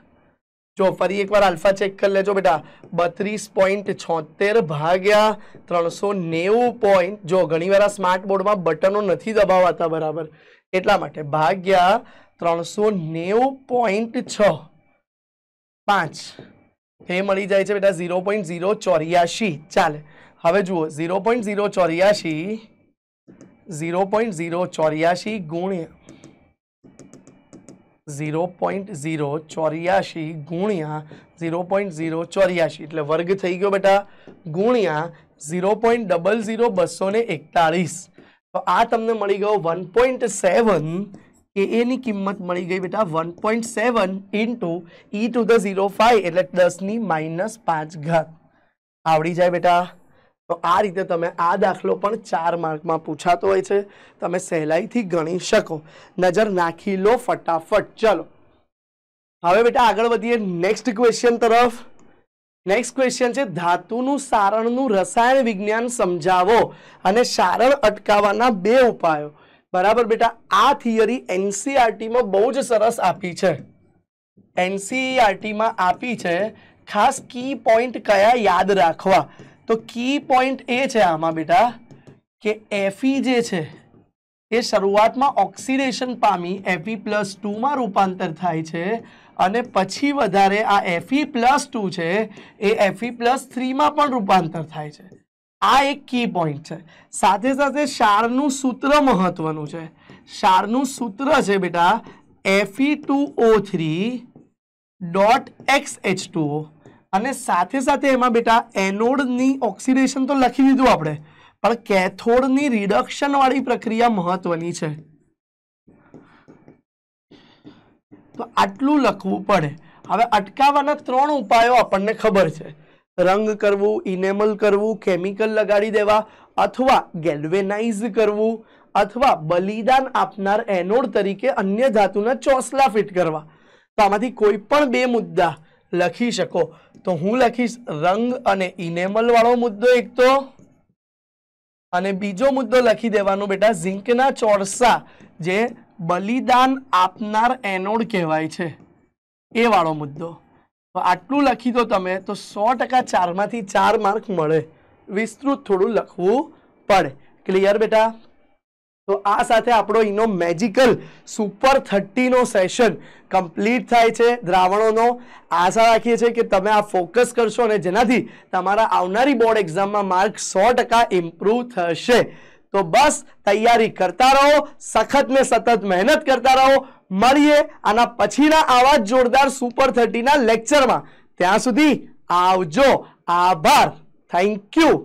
જો ફરી એકવાર α ચેક કર લેજો બેટા 32.76 ભાગ્યા 390. જો ઘણીવાર સ્માર્ટ બોર્ડમાં બટનો નથી દબાવાતા બરાબર એટલા માટે ભાગ્યા 390.6 5 એ મળી જાય છે બેટા 0.084 ચાલે હવે જુઓ 0.084 0.084 ગુણ 0.084 * 0.084 એટલે વર્ગ થઈ ગયો બેટા * 0.00241 તો આ તમને મળી ગયો 1.7 કે એની કિંમત મળી ગઈ બેટા 1.7 * e ^ 05 એટલે 10 ની -5 ઘા આવડી જાય બેટા તો આ રીતે તમે આ દાખલો પણ 4 માર્કમાં પૂછાતો હોય છે તમે સહેલાઈથી ગણી શકો નજર નાખી લો फटाफट ચલો હવે બેટા આગળ વધીએ નેક્સ્ટ ક્વેશ્ચન તરફ નેક્સ્ટ ક્વેશ્ચન છે ધાતુનું સારણનું રસાયણ વિજ્ઞાન સમજાવો અને સારણ અટકાવવાના બે ઉપાયો બરાબર બેટા આ થિયરી एनसीईआरटी e માં બહુ જ સરસ આપી છે एनसीईआरटी e માં આપી છે ખાસ કી પોઈન્ટ કયા યાદ રાખવા તો કી પોઈન્ટ એ છે આમાં બેટા કે એફી જે છે એ શરૂઆતમાં ઓક્સિડેશન પામી એફી પ્લસ ટુમાં રૂપાંતર થાય છે અને પછી વધારે આ એફી પ્લસ ટુ છે એ એફી પ્લસ થ્રીમાં પણ રૂપાંતર થાય છે આ એક કી પોઈન્ટ છે સાથે સાથે શારનું સૂત્ર મહત્વનું છે શારનું સૂત્ર છે બેટા એફી two O three dot X H two અને સાથે સાથે એમાં બેટા એનોડની ઓક્સિડેશન તો લખી દીધું આપણે પણ કેથોડની રિડક્શનવાળી પ્રક્રિયા મહત્વની છે તો આટલું લખવું પડે હવે અટકાવવાના ત્રણ ઉપાયો આપણને ખબર છે રંગ કરવું ઇનેમલ કરવું કેમિકલ લગાડી દેવા અથવા ગેલ્વેનાઇઝ કરવું અથવા બલિદાન આપનાર એનોડ તરીકે અન્ય ધાતુના ચોસલા ફિટ કરવા તો આમાંથી કોઈ પણ બે મુદ્દા લખી શકો તો હું લખીશ રંગ અને ઇનેમલ વાળો મુદ્દો એક તો અને બીજો મુદ્દો લખી દેવાનો બેટા ઝીંકના ચોરસા જે બલિદાન આપનાર એનોડ કહેવાય છે એ વાળો મુદ્દો આટલું લખી દો તમે તો સો ટકા ચારમાંથી ચાર માર્ક મળે વિસ્તૃત થોડું લખવું પડે ક્લિયર બેટા તો આ સાથે આપણો ઇનો મેજિકલ સુપર 30 નો સેશન કમ્પલીટ થઈ છે દ્રાવણોનો આશા રાખીએ છીએ કે તમે આ ફોકસ કરશો અને જેનાથી તમારા આવનારી બોર્ડ एग्जामમાં માર્ક 100% ઇમ્પ્રૂવ થશે તો બસ તૈયારી કરતા રહો સખત ને સતત મહેનત કરતા રહો મળીએ આના પછીના આવાજ જોરદાર સુપર 30 ના લેક્ચરમાં ત્યાં સુધી આવજો આભાર થેન્ક યુ